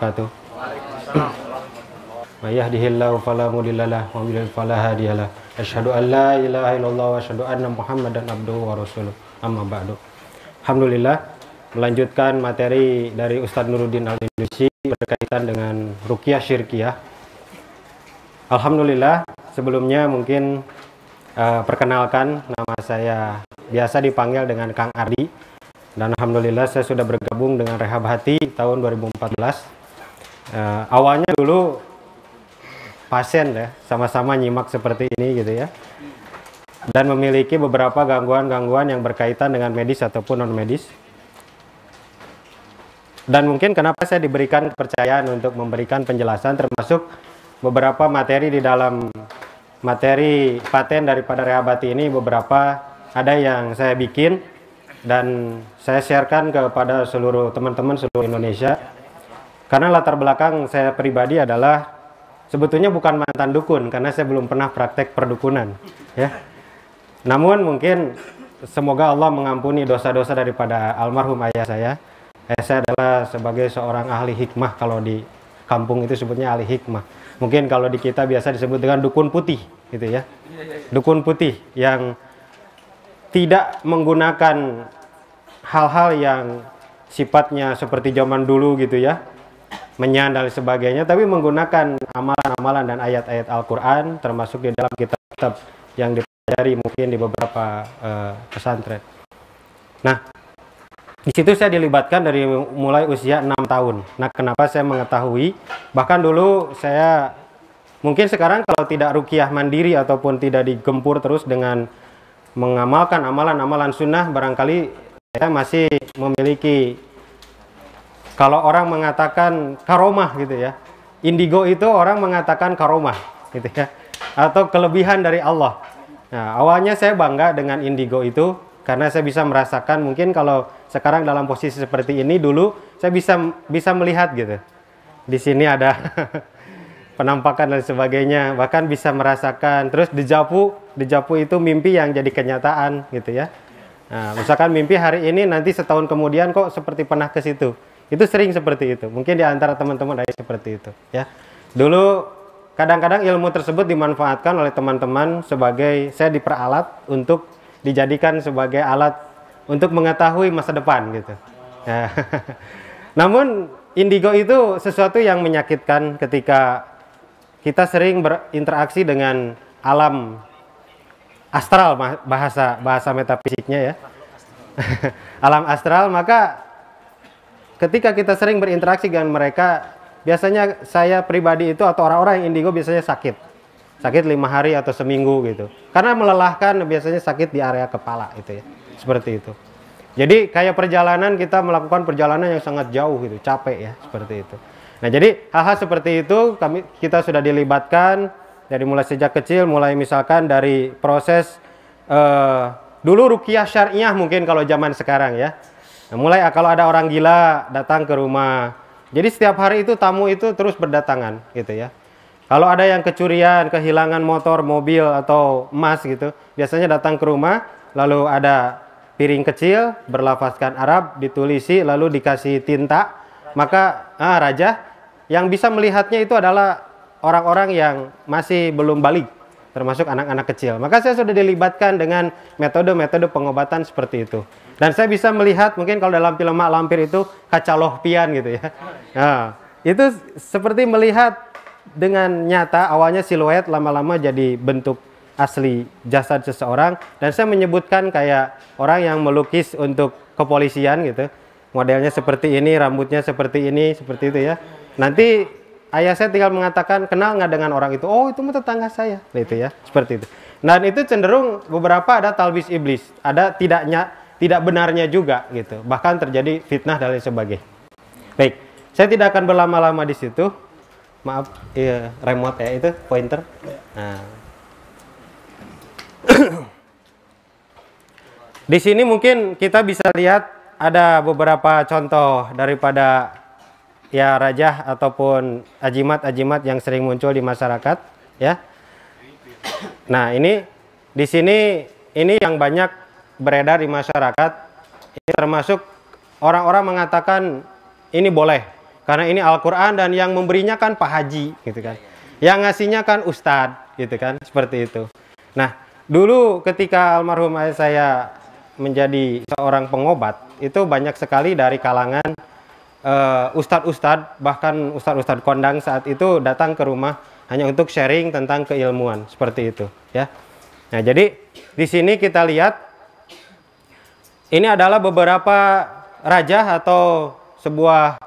wabarakatuh. ما يهده الله فلا مضل له ومن يضلل فلا هادي له أشهد أن لا إله إلا الله وأشهد أن محمدا عبده ورسوله amma ba'du Alhamdulillah melanjutkan materi dari Ustaz Nuruddin al Indusi berkaitan dengan ruqyah Syirkiyah Alhamdulillah sebelumnya mungkin uh, perkenalkan nama saya biasa dipanggil dengan Kang Ardi dan Alhamdulillah saya sudah bergabung dengan Rehab Hati tahun 2014 uh, awalnya dulu pasien ya sama-sama nyimak seperti ini gitu ya dan memiliki beberapa gangguan-gangguan yang berkaitan dengan medis ataupun non medis dan mungkin kenapa saya diberikan kepercayaan untuk memberikan penjelasan termasuk beberapa materi di dalam materi paten daripada rehabati ini beberapa ada yang saya bikin dan saya sharekan kepada seluruh teman-teman seluruh Indonesia karena latar belakang saya pribadi adalah sebetulnya bukan mantan dukun karena saya belum pernah praktek perdukunan ya. Namun mungkin semoga Allah mengampuni dosa-dosa daripada almarhum ayah saya. Ayah eh, saya adalah sebagai seorang ahli hikmah kalau di kampung itu sebutnya ahli hikmah. Mungkin kalau di kita biasa disebut dengan dukun putih gitu ya. Dukun putih yang tidak menggunakan hal-hal yang sifatnya seperti zaman dulu gitu ya menyan sebagainya tapi menggunakan amalan-amalan dan ayat-ayat Al-Qur'an termasuk di dalam kitab-kitab yang dipelajari mungkin di beberapa uh, pesantren. Nah, di situ saya dilibatkan dari mulai usia 6 tahun. Nah, kenapa saya mengetahui? Bahkan dulu saya mungkin sekarang kalau tidak rukiah mandiri ataupun tidak digempur terus dengan mengamalkan amalan-amalan sunnah barangkali saya masih memiliki kalau orang mengatakan karomah gitu ya. Indigo itu orang mengatakan karomah gitu ya. Atau kelebihan dari Allah. Nah, awalnya saya bangga dengan indigo itu karena saya bisa merasakan mungkin kalau sekarang dalam posisi seperti ini dulu saya bisa bisa melihat gitu. Di sini ada penampakan dan sebagainya, bahkan bisa merasakan. Terus dejapu, dejapu itu mimpi yang jadi kenyataan gitu ya. Nah, misalkan mimpi hari ini nanti setahun kemudian kok seperti pernah ke situ. Itu sering seperti itu. Mungkin di antara teman-teman ada seperti itu, ya. Dulu kadang-kadang ilmu tersebut dimanfaatkan oleh teman-teman sebagai saya diperalat untuk dijadikan sebagai alat untuk mengetahui masa depan gitu. Ya. Namun indigo itu sesuatu yang menyakitkan ketika kita sering berinteraksi dengan alam astral bahasa bahasa metafisiknya ya. alam astral maka ketika kita sering berinteraksi dengan mereka, biasanya saya pribadi itu atau orang-orang yang indigo biasanya sakit. Sakit lima hari atau seminggu gitu. Karena melelahkan biasanya sakit di area kepala itu ya. Seperti itu. Jadi kayak perjalanan kita melakukan perjalanan yang sangat jauh gitu, capek ya seperti itu. Nah jadi hal-hal seperti itu kami kita sudah dilibatkan dari mulai sejak kecil, mulai misalkan dari proses uh, dulu rukiah syariah mungkin kalau zaman sekarang ya. Nah, mulai ah, kalau ada orang gila datang ke rumah. Jadi setiap hari itu tamu itu terus berdatangan gitu ya. Kalau ada yang kecurian, kehilangan motor, mobil atau emas gitu, biasanya datang ke rumah lalu ada piring kecil berlafazkan Arab ditulisi lalu dikasih tinta. Maka ah, raja yang bisa melihatnya itu adalah orang-orang yang masih belum balik termasuk anak-anak kecil. Maka saya sudah dilibatkan dengan metode-metode pengobatan seperti itu. Dan saya bisa melihat mungkin kalau dalam film Mak Lampir itu kaca lohpian gitu ya. Nah, itu seperti melihat dengan nyata awalnya siluet lama-lama jadi bentuk asli jasad seseorang dan saya menyebutkan kayak orang yang melukis untuk kepolisian gitu. Modelnya seperti ini, rambutnya seperti ini, seperti itu ya. Nanti ayah saya tinggal mengatakan kenal nggak dengan orang itu? Oh itu mah tetangga saya, nah, itu ya, seperti itu. Dan itu cenderung beberapa ada talbis iblis, ada tidaknya tidak benarnya juga gitu. Bahkan terjadi fitnah dan lain sebagainya. Baik, saya tidak akan berlama-lama di situ. Maaf, iya, remote ya itu pointer. Nah. di sini mungkin kita bisa lihat ada beberapa contoh daripada ya raja ataupun ajimat-ajimat yang sering muncul di masyarakat ya. Nah, ini di sini ini yang banyak beredar di masyarakat termasuk orang-orang mengatakan ini boleh karena ini Al-Qur'an dan yang memberinya kan Pak Haji gitu kan. Iya, iya. Yang ngasihnya kan Ustadz gitu kan, seperti itu. Nah, dulu ketika almarhum ayah saya menjadi seorang pengobat, itu banyak sekali dari kalangan uh, ustadz-ustadz bahkan ustadz-ustadz kondang saat itu datang ke rumah hanya untuk sharing tentang keilmuan seperti itu ya. Nah, jadi di sini kita lihat ini adalah beberapa raja atau sebuah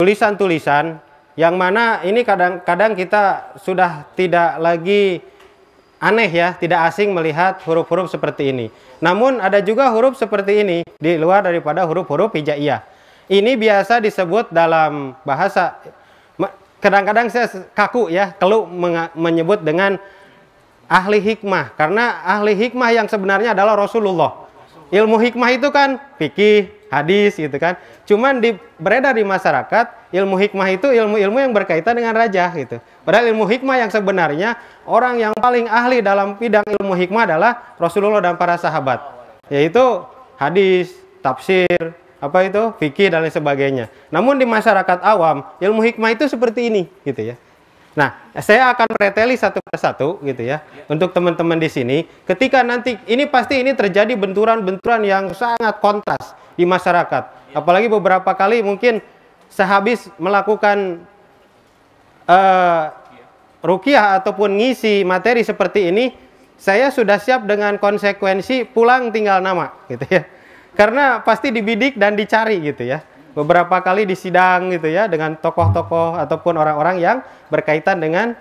tulisan-tulisan yang mana ini kadang-kadang kita sudah tidak lagi aneh ya, tidak asing melihat huruf-huruf seperti ini. Namun ada juga huruf seperti ini di luar daripada huruf-huruf hijaiyah. Ini biasa disebut dalam bahasa kadang-kadang saya kaku ya, kalau menyebut dengan ahli hikmah karena ahli hikmah yang sebenarnya adalah Rasulullah ilmu hikmah itu kan fikih, hadis gitu kan. Cuman di, beredar di masyarakat, ilmu hikmah itu ilmu-ilmu yang berkaitan dengan raja gitu. Padahal ilmu hikmah yang sebenarnya orang yang paling ahli dalam bidang ilmu hikmah adalah Rasulullah dan para sahabat. Yaitu hadis, tafsir, apa itu fikih dan lain sebagainya. Namun di masyarakat awam, ilmu hikmah itu seperti ini gitu ya. Nah, saya akan preteli satu persatu gitu ya, ya. untuk teman-teman di sini. Ketika nanti ini pasti ini terjadi benturan-benturan yang sangat kontras di masyarakat. Ya. Apalagi beberapa kali mungkin sehabis melakukan uh, rukiah ataupun ngisi materi seperti ini, saya sudah siap dengan konsekuensi pulang tinggal nama gitu ya. Karena pasti dibidik dan dicari gitu ya beberapa kali di sidang gitu ya dengan tokoh-tokoh ataupun orang-orang yang berkaitan dengan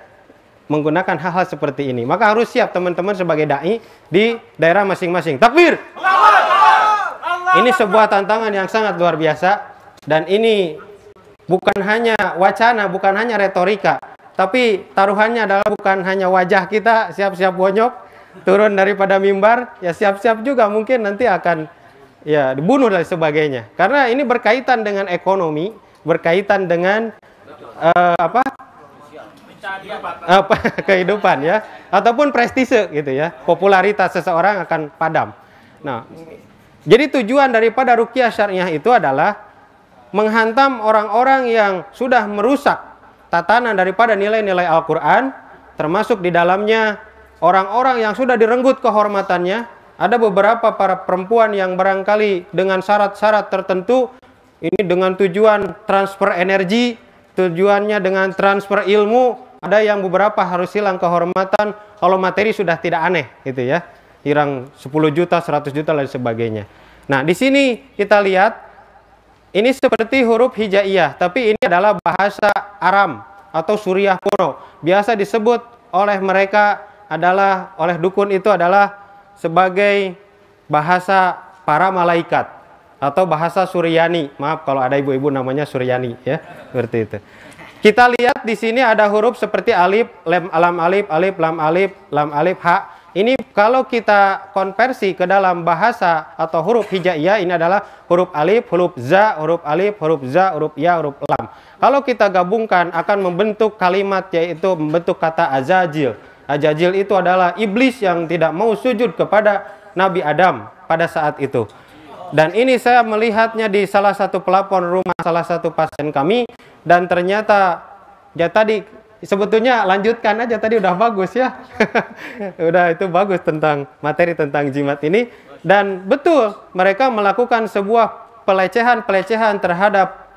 menggunakan hal-hal seperti ini. Maka harus siap teman-teman sebagai dai di daerah masing-masing. Takbir. Ini sebuah tantangan yang sangat luar biasa dan ini bukan hanya wacana, bukan hanya retorika, tapi taruhannya adalah bukan hanya wajah kita siap-siap bonyok turun daripada mimbar, ya siap-siap juga mungkin nanti akan ya dibunuh dan sebagainya. Karena ini berkaitan dengan ekonomi, berkaitan dengan uh, apa? apa eh, kehidupan ya ataupun prestise gitu ya popularitas seseorang akan padam nah jadi tujuan daripada rukia syariah itu adalah menghantam orang-orang yang sudah merusak tatanan daripada nilai-nilai Al-Quran termasuk di dalamnya orang-orang yang sudah direnggut kehormatannya ada beberapa para perempuan yang barangkali dengan syarat-syarat tertentu ini dengan tujuan transfer energi, tujuannya dengan transfer ilmu, ada yang beberapa harus hilang kehormatan kalau materi sudah tidak aneh gitu ya. Hilang 10 juta, 100 juta dan sebagainya. Nah, di sini kita lihat ini seperti huruf hijaiyah, tapi ini adalah bahasa Aram atau Suriah kuno. Biasa disebut oleh mereka adalah oleh dukun itu adalah sebagai bahasa para malaikat atau bahasa Suryani. Maaf kalau ada ibu-ibu namanya Suryani ya, seperti itu. Kita lihat di sini ada huruf seperti alif, lem, alam alif, alif, lam alif, lam alif, ha. Ini kalau kita konversi ke dalam bahasa atau huruf hijaiyah ini adalah huruf alif, huruf za, huruf alif, huruf za, huruf ya, huruf lam. Kalau kita gabungkan akan membentuk kalimat yaitu membentuk kata azajil. Ajajil itu adalah iblis yang tidak mau sujud kepada Nabi Adam pada saat itu. Dan ini saya melihatnya di salah satu pelapon rumah salah satu pasien kami dan ternyata ya tadi sebetulnya lanjutkan aja tadi udah bagus ya. udah itu bagus tentang materi tentang jimat ini dan betul mereka melakukan sebuah pelecehan-pelecehan terhadap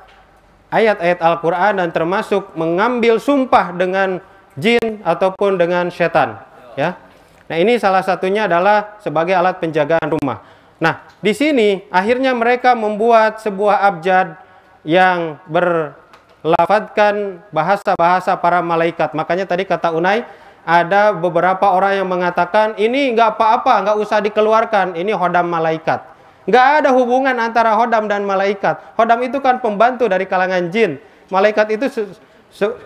ayat-ayat Al-Qur'an dan termasuk mengambil sumpah dengan jin ataupun dengan setan ya. Nah, ini salah satunya adalah sebagai alat penjagaan rumah. Nah, di sini akhirnya mereka membuat sebuah abjad yang berlafatkan bahasa-bahasa para malaikat. Makanya tadi kata Unai, ada beberapa orang yang mengatakan ini nggak apa-apa, nggak usah dikeluarkan, ini hodam malaikat. Nggak ada hubungan antara hodam dan malaikat. Hodam itu kan pembantu dari kalangan jin. Malaikat itu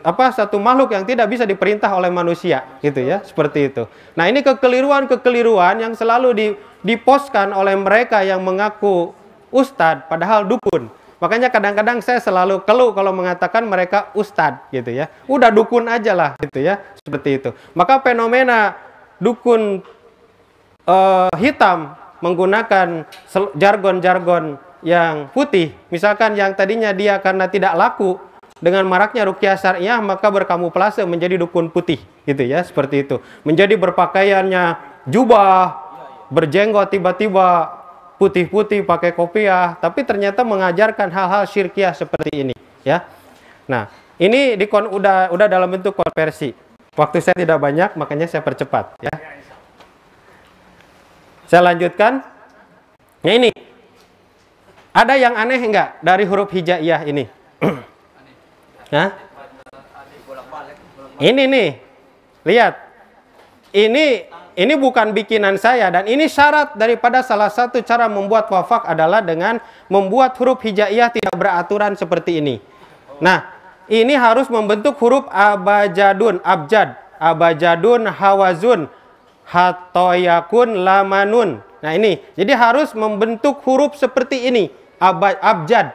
apa satu makhluk yang tidak bisa diperintah oleh manusia gitu ya seperti itu. Nah ini kekeliruan-kekeliruan yang selalu di, diposkan oleh mereka yang mengaku ustadz padahal dukun. Makanya kadang-kadang saya selalu keluh kalau mengatakan mereka ustadz gitu ya. Udah dukun aja lah gitu ya seperti itu. Maka fenomena dukun uh, hitam menggunakan jargon-jargon yang putih, misalkan yang tadinya dia karena tidak laku dengan maraknya rukyah syariah maka berkamuflase menjadi dukun putih gitu ya seperti itu. Menjadi berpakaiannya jubah, berjenggot tiba-tiba putih-putih pakai kopiah tapi ternyata mengajarkan hal-hal syirkiah seperti ini ya. Nah, ini di kon udah udah dalam bentuk konversi. Waktu saya tidak banyak makanya saya percepat ya. Saya lanjutkan. Nah ini. Ada yang aneh enggak dari huruf hijaiyah ini? Hah? Ini nih. Lihat. Ini ini bukan bikinan saya dan ini syarat daripada salah satu cara membuat wafak adalah dengan membuat huruf hijaiyah tidak beraturan seperti ini. Nah, ini harus membentuk huruf abajadun, abjad, abajadun, hawazun, hatoyakun, lamanun. Nah, ini. Jadi harus membentuk huruf seperti ini, abjad.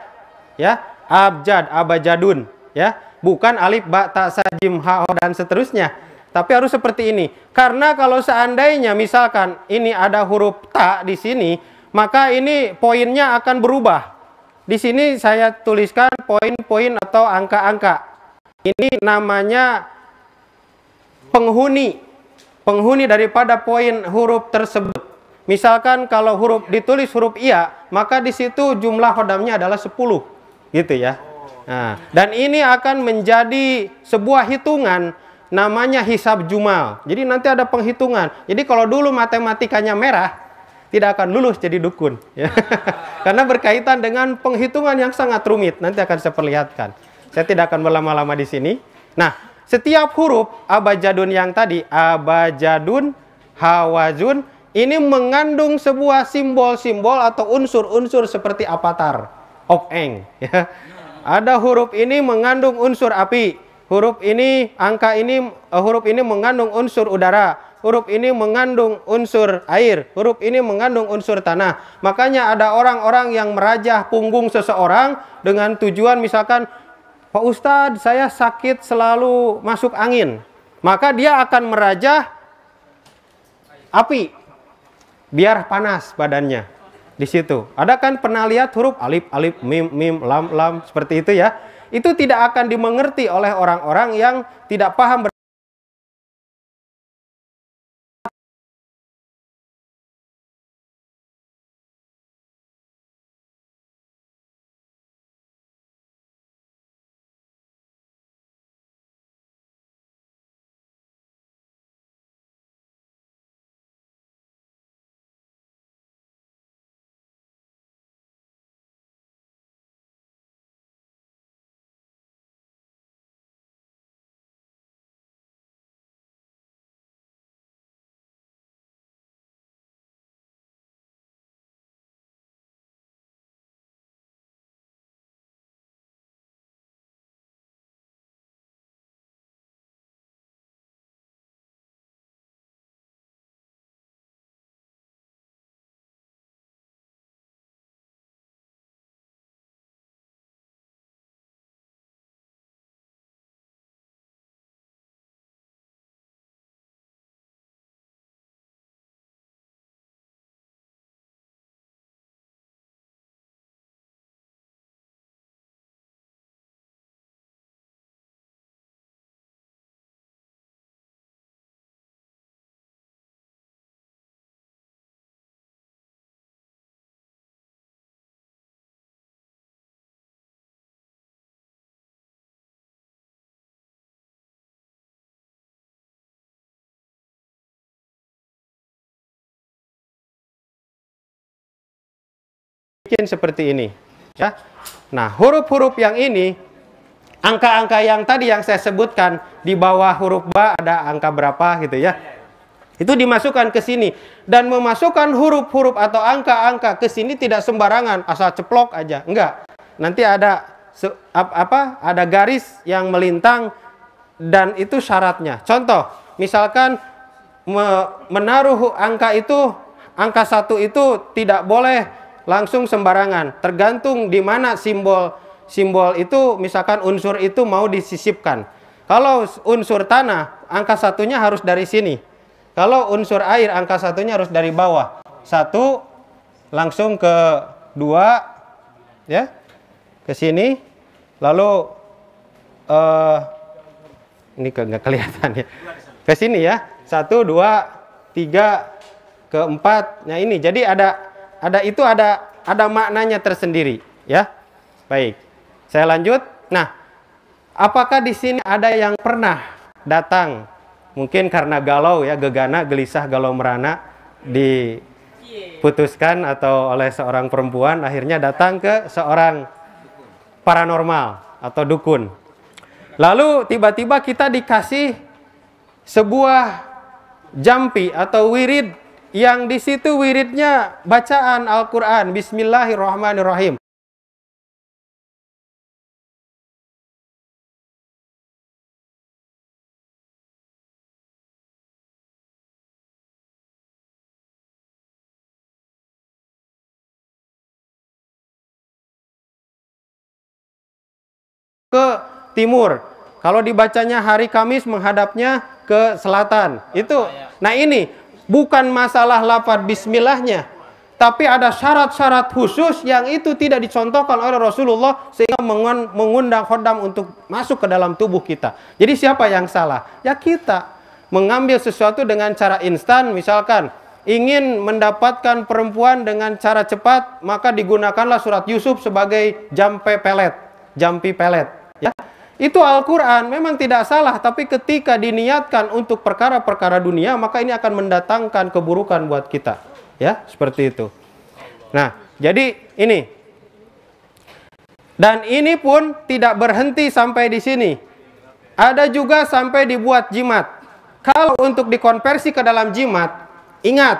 Ya, abjad, abajadun ya bukan alif ba ta sa jim ha ho dan seterusnya tapi harus seperti ini karena kalau seandainya misalkan ini ada huruf ta di sini maka ini poinnya akan berubah di sini saya tuliskan poin-poin atau angka-angka ini namanya penghuni penghuni daripada poin huruf tersebut misalkan kalau huruf ditulis huruf iya maka di situ jumlah hodamnya adalah 10 gitu ya Nah, dan ini akan menjadi sebuah hitungan namanya hisab jumal. Jadi nanti ada penghitungan. Jadi kalau dulu matematikanya merah, tidak akan lulus jadi dukun. Ya. Karena berkaitan dengan penghitungan yang sangat rumit. Nanti akan saya perlihatkan. Saya tidak akan berlama-lama di sini. Nah, setiap huruf abajadun yang tadi, abajadun, hawazun, ini mengandung sebuah simbol-simbol atau unsur-unsur seperti apatar, okeng. Ya. Ada huruf ini mengandung unsur api. Huruf ini, angka ini, uh, huruf ini mengandung unsur udara. Huruf ini mengandung unsur air. Huruf ini mengandung unsur tanah. Makanya ada orang-orang yang merajah punggung seseorang dengan tujuan misalkan, Pak Ustadz, saya sakit selalu masuk angin. Maka dia akan merajah api biar panas badannya di situ. Ada kan pernah lihat huruf alif, alif, mim, mim, lam, lam seperti itu ya? Itu tidak akan dimengerti oleh orang-orang yang tidak paham bikin seperti ini ya. Nah, huruf-huruf yang ini angka-angka yang tadi yang saya sebutkan di bawah huruf ba ada angka berapa gitu ya. Itu dimasukkan ke sini dan memasukkan huruf-huruf atau angka-angka ke sini tidak sembarangan asal ceplok aja. Enggak. Nanti ada apa? Ada garis yang melintang dan itu syaratnya. Contoh, misalkan menaruh angka itu angka satu itu tidak boleh langsung sembarangan. Tergantung di mana simbol simbol itu misalkan unsur itu mau disisipkan. Kalau unsur tanah, angka satunya harus dari sini. Kalau unsur air, angka satunya harus dari bawah. Satu, langsung ke dua, ya, ke sini. Lalu, uh, ini ke, nggak kelihatan ya. Ke sini ya. Satu, dua, tiga, keempatnya ini, jadi ada ada itu ada ada maknanya tersendiri, ya. Baik. Saya lanjut. Nah, apakah di sini ada yang pernah datang mungkin karena galau ya, gegana, gelisah, galau merana diputuskan atau oleh seorang perempuan akhirnya datang ke seorang paranormal atau dukun. Lalu tiba-tiba kita dikasih sebuah jampi atau wirid yang di situ wiridnya bacaan Al-Qur'an bismillahirrahmanirrahim. ke timur. Kalau dibacanya hari Kamis menghadapnya ke selatan. Itu. Nah, ini Bukan masalah lafad bismillahnya. Tapi ada syarat-syarat khusus yang itu tidak dicontohkan oleh Rasulullah sehingga mengundang khodam untuk masuk ke dalam tubuh kita. Jadi siapa yang salah? Ya kita mengambil sesuatu dengan cara instan misalkan ingin mendapatkan perempuan dengan cara cepat maka digunakanlah surat Yusuf sebagai jampe pelet, jampi pelet ya. Itu Al-Quran memang tidak salah, tapi ketika diniatkan untuk perkara-perkara dunia, maka ini akan mendatangkan keburukan buat kita. Ya, seperti itu. Nah, jadi ini. Dan ini pun tidak berhenti sampai di sini. Ada juga sampai dibuat jimat. Kalau untuk dikonversi ke dalam jimat, ingat,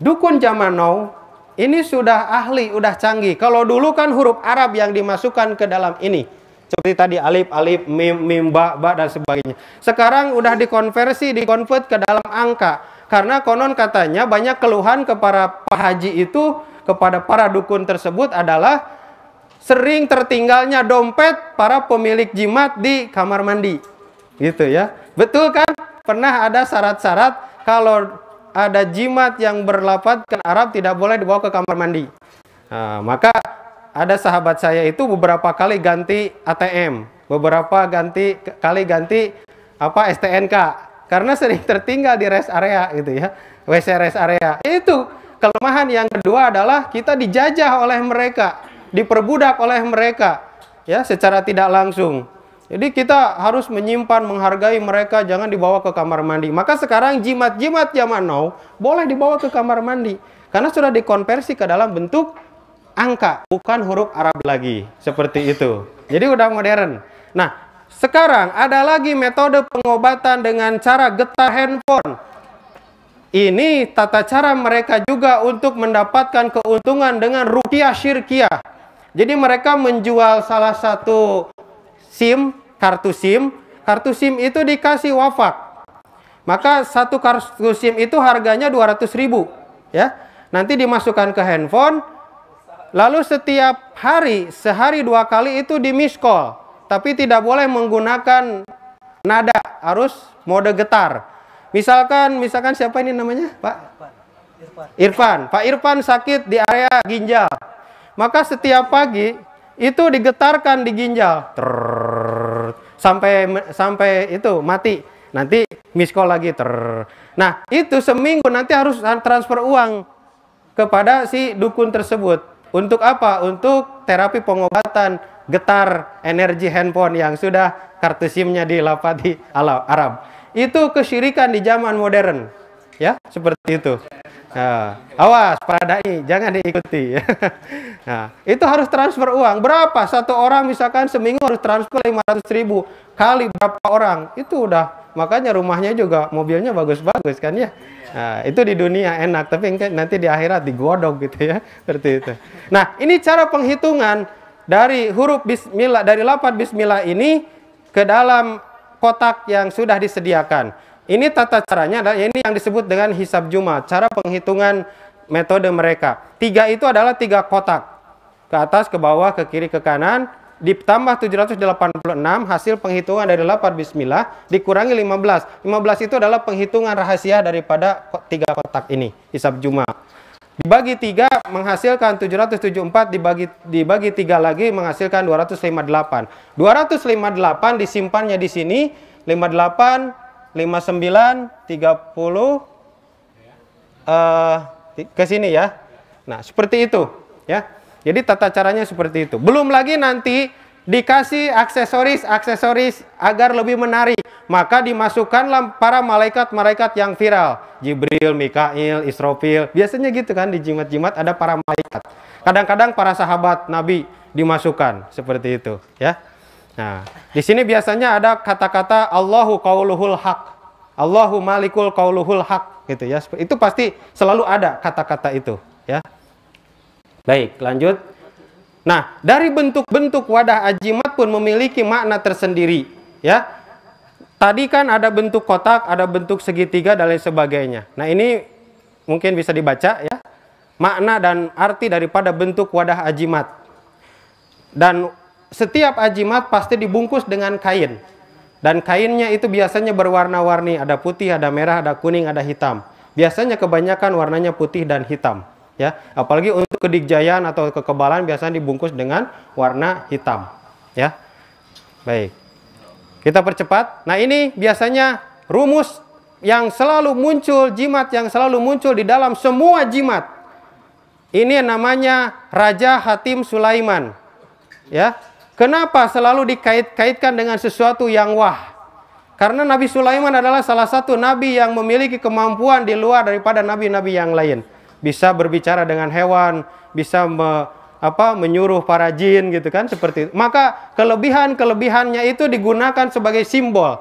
dukun zaman now ini sudah ahli, sudah canggih. Kalau dulu kan huruf Arab yang dimasukkan ke dalam ini seperti tadi alif alif mim mim ba ba dan sebagainya. Sekarang udah dikonversi, dikonvert ke dalam angka karena konon katanya banyak keluhan kepada para Haji itu kepada para dukun tersebut adalah sering tertinggalnya dompet para pemilik jimat di kamar mandi. Gitu ya. Betul kan? Pernah ada syarat-syarat kalau ada jimat yang berlapatkan ke Arab tidak boleh dibawa ke kamar mandi. Nah, maka ada sahabat saya itu beberapa kali ganti ATM, beberapa ganti kali ganti apa STNK karena sering tertinggal di rest area gitu ya. WC rest area. Itu kelemahan yang kedua adalah kita dijajah oleh mereka, diperbudak oleh mereka ya secara tidak langsung. Jadi kita harus menyimpan, menghargai mereka, jangan dibawa ke kamar mandi. Maka sekarang jimat-jimat zaman now boleh dibawa ke kamar mandi karena sudah dikonversi ke dalam bentuk angka, bukan huruf Arab lagi. Seperti itu. Jadi udah modern. Nah, sekarang ada lagi metode pengobatan dengan cara getah handphone. Ini tata cara mereka juga untuk mendapatkan keuntungan dengan rukiah syirkiah. Jadi mereka menjual salah satu SIM, kartu SIM. Kartu SIM itu dikasih wafak. Maka satu kartu SIM itu harganya 200 ribu. Ya. Nanti dimasukkan ke handphone, Lalu setiap hari, sehari dua kali itu di miss call. Tapi tidak boleh menggunakan nada, harus mode getar. Misalkan, misalkan siapa ini namanya, Pak? Irfan. Irfan. Pak Irfan sakit di area ginjal. Maka setiap pagi itu digetarkan di ginjal. Trrr, sampai sampai itu mati. Nanti miss call lagi. Trrr. Nah, itu seminggu nanti harus transfer uang kepada si dukun tersebut. Untuk apa? Untuk terapi pengobatan getar energi handphone yang sudah kartu SIM-nya dilapati Arab. Itu kesyirikan di zaman modern. Ya, seperti itu. Nah, awas para dai, jangan diikuti. nah, itu harus transfer uang. Berapa? Satu orang misalkan seminggu harus transfer 500 ribu. Kali berapa orang? Itu udah makanya rumahnya juga mobilnya bagus-bagus kan ya nah, itu di dunia enak tapi nanti di akhirat digodok gitu ya seperti itu nah ini cara penghitungan dari huruf bismillah dari lapat bismillah ini ke dalam kotak yang sudah disediakan ini tata caranya dan ini yang disebut dengan hisab juma cara penghitungan metode mereka tiga itu adalah tiga kotak ke atas ke bawah ke kiri ke kanan ditambah 786 hasil penghitungan dari 8 bismillah dikurangi 15. 15 itu adalah penghitungan rahasia daripada tiga kotak ini, hisab juma. Dibagi 3 menghasilkan 774 dibagi dibagi 3 lagi menghasilkan 258. 258 disimpannya di sini 58 59 30 eh uh, ke sini ya. Nah, seperti itu ya. Jadi tata caranya seperti itu. Belum lagi nanti dikasih aksesoris-aksesoris agar lebih menarik. Maka dimasukkanlah para malaikat-malaikat yang viral. Jibril, Mikail, Israfil. Biasanya gitu kan di jimat-jimat ada para malaikat. Kadang-kadang para sahabat Nabi dimasukkan seperti itu, ya. Nah, di sini biasanya ada kata-kata Allahu kauluhul hak, Allahu malikul kauluhul hak. gitu ya. Itu pasti selalu ada kata-kata itu, ya. Baik, lanjut. Nah, dari bentuk-bentuk wadah ajimat pun memiliki makna tersendiri, ya. Tadi kan ada bentuk kotak, ada bentuk segitiga dan lain sebagainya. Nah, ini mungkin bisa dibaca ya. Makna dan arti daripada bentuk wadah ajimat. Dan setiap ajimat pasti dibungkus dengan kain. Dan kainnya itu biasanya berwarna-warni, ada putih, ada merah, ada kuning, ada hitam. Biasanya kebanyakan warnanya putih dan hitam ya. Apalagi untuk kedikjayaan atau kekebalan biasanya dibungkus dengan warna hitam, ya. Baik. Kita percepat. Nah, ini biasanya rumus yang selalu muncul, jimat yang selalu muncul di dalam semua jimat. Ini namanya Raja Hatim Sulaiman. Ya. Kenapa selalu dikait-kaitkan dengan sesuatu yang wah? Karena Nabi Sulaiman adalah salah satu nabi yang memiliki kemampuan di luar daripada nabi-nabi yang lain bisa berbicara dengan hewan, bisa me, apa menyuruh para jin gitu kan seperti itu. Maka kelebihan-kelebihannya itu digunakan sebagai simbol.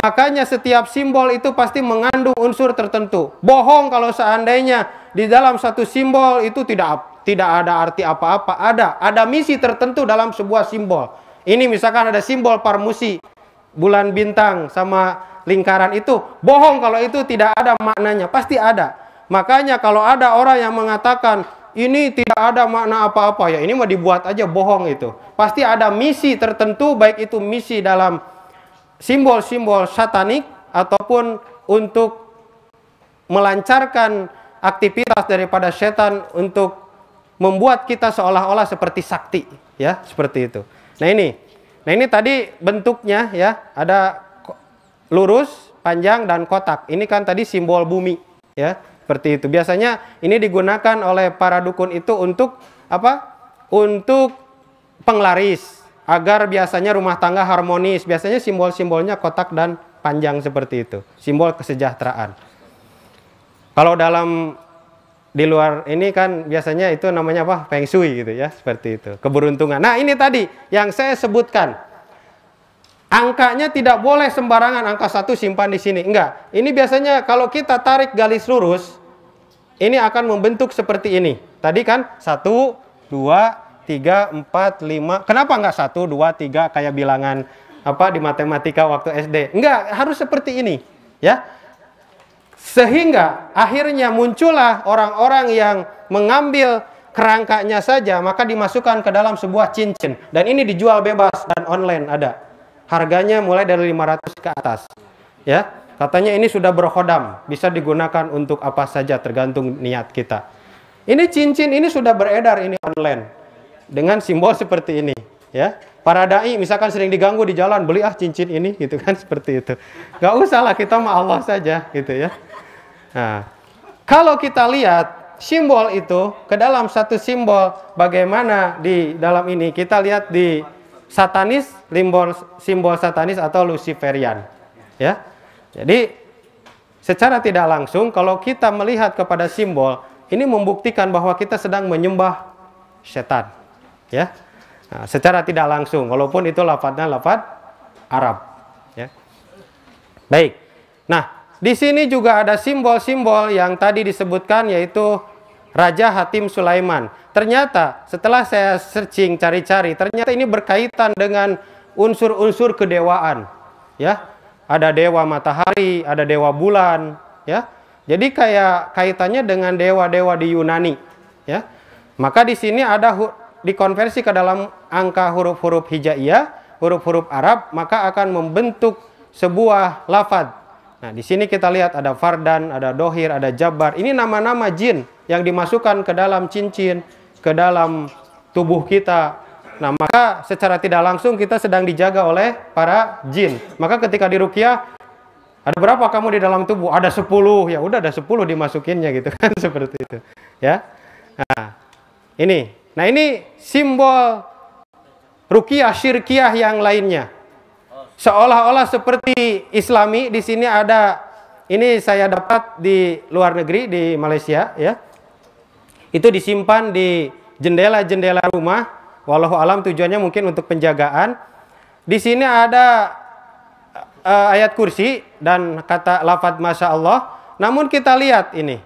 Makanya setiap simbol itu pasti mengandung unsur tertentu. Bohong kalau seandainya di dalam satu simbol itu tidak tidak ada arti apa-apa. Ada ada misi tertentu dalam sebuah simbol. Ini misalkan ada simbol parmusi, bulan bintang sama lingkaran itu bohong kalau itu tidak ada maknanya. Pasti ada. Makanya kalau ada orang yang mengatakan ini tidak ada makna apa-apa ya ini mau dibuat aja bohong itu. Pasti ada misi tertentu baik itu misi dalam simbol-simbol satanik ataupun untuk melancarkan aktivitas daripada setan untuk membuat kita seolah-olah seperti sakti ya seperti itu. Nah ini. Nah ini tadi bentuknya ya ada lurus, panjang dan kotak. Ini kan tadi simbol bumi ya. Seperti itu. Biasanya ini digunakan oleh para dukun itu untuk apa? Untuk penglaris agar biasanya rumah tangga harmonis. Biasanya simbol-simbolnya kotak dan panjang seperti itu. Simbol kesejahteraan. Kalau dalam di luar ini kan biasanya itu namanya apa? Feng Shui gitu ya, seperti itu. Keberuntungan. Nah, ini tadi yang saya sebutkan angkanya tidak boleh sembarangan angka satu simpan di sini. Enggak. Ini biasanya kalau kita tarik garis lurus, ini akan membentuk seperti ini. Tadi kan satu, dua, tiga, empat, lima. Kenapa enggak satu, dua, tiga kayak bilangan apa di matematika waktu SD? Enggak, harus seperti ini, ya. Sehingga akhirnya muncullah orang-orang yang mengambil kerangkanya saja, maka dimasukkan ke dalam sebuah cincin. Dan ini dijual bebas dan online ada harganya mulai dari 500 ke atas. Ya, katanya ini sudah berkhodam, bisa digunakan untuk apa saja tergantung niat kita. Ini cincin ini sudah beredar ini online dengan simbol seperti ini, ya. Para dai misalkan sering diganggu di jalan, beli ah cincin ini gitu kan seperti itu. Gak usah lah kita sama Allah saja gitu ya. Nah, kalau kita lihat simbol itu ke dalam satu simbol bagaimana di dalam ini kita lihat di satanis, simbol, simbol satanis atau luciferian. Ya. Jadi secara tidak langsung kalau kita melihat kepada simbol ini membuktikan bahwa kita sedang menyembah setan. Ya. Nah, secara tidak langsung walaupun itu lafadznya lafad Arab. Ya. Baik. Nah, di sini juga ada simbol-simbol yang tadi disebutkan yaitu Raja Hatim Sulaiman ternyata setelah saya searching cari-cari ternyata ini berkaitan dengan unsur-unsur kedewaan ya ada dewa matahari ada dewa bulan ya jadi kayak kaitannya dengan dewa-dewa di Yunani ya maka di sini ada dikonversi ke dalam angka huruf-huruf hijaiyah huruf-huruf Arab maka akan membentuk sebuah lafad Nah, di sini kita lihat ada fardan, ada dohir, ada jabar. Ini nama-nama jin yang dimasukkan ke dalam cincin ke dalam tubuh kita. Nah, maka secara tidak langsung kita sedang dijaga oleh para jin. Maka ketika di Rukiah, ada berapa kamu di dalam tubuh? Ada 10. Ya udah ada 10 dimasukinnya gitu kan seperti itu. Ya. Nah, ini. Nah, ini simbol rukiah syirkiah yang lainnya. Seolah-olah seperti Islami di sini ada ini saya dapat di luar negeri di Malaysia ya itu disimpan di jendela-jendela rumah walau alam tujuannya mungkin untuk penjagaan di sini ada uh, ayat kursi dan kata lafadz masya Allah namun kita lihat ini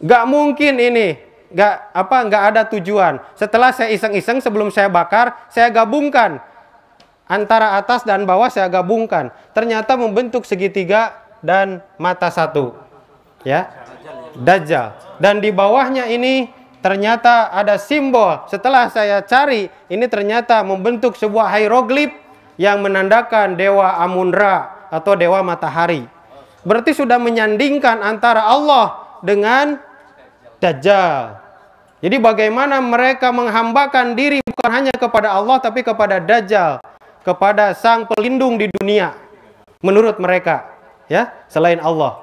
nggak mungkin ini nggak apa nggak ada tujuan setelah saya iseng-iseng sebelum saya bakar saya gabungkan antara atas dan bawah saya gabungkan ternyata membentuk segitiga dan mata satu ya Dajjal. Dan di bawahnya ini ternyata ada simbol. Setelah saya cari, ini ternyata membentuk sebuah hieroglif yang menandakan dewa Amunra atau dewa matahari. Berarti sudah menyandingkan antara Allah dengan Dajjal. Jadi bagaimana mereka menghambakan diri bukan hanya kepada Allah tapi kepada Dajjal, kepada sang pelindung di dunia menurut mereka, ya, selain Allah.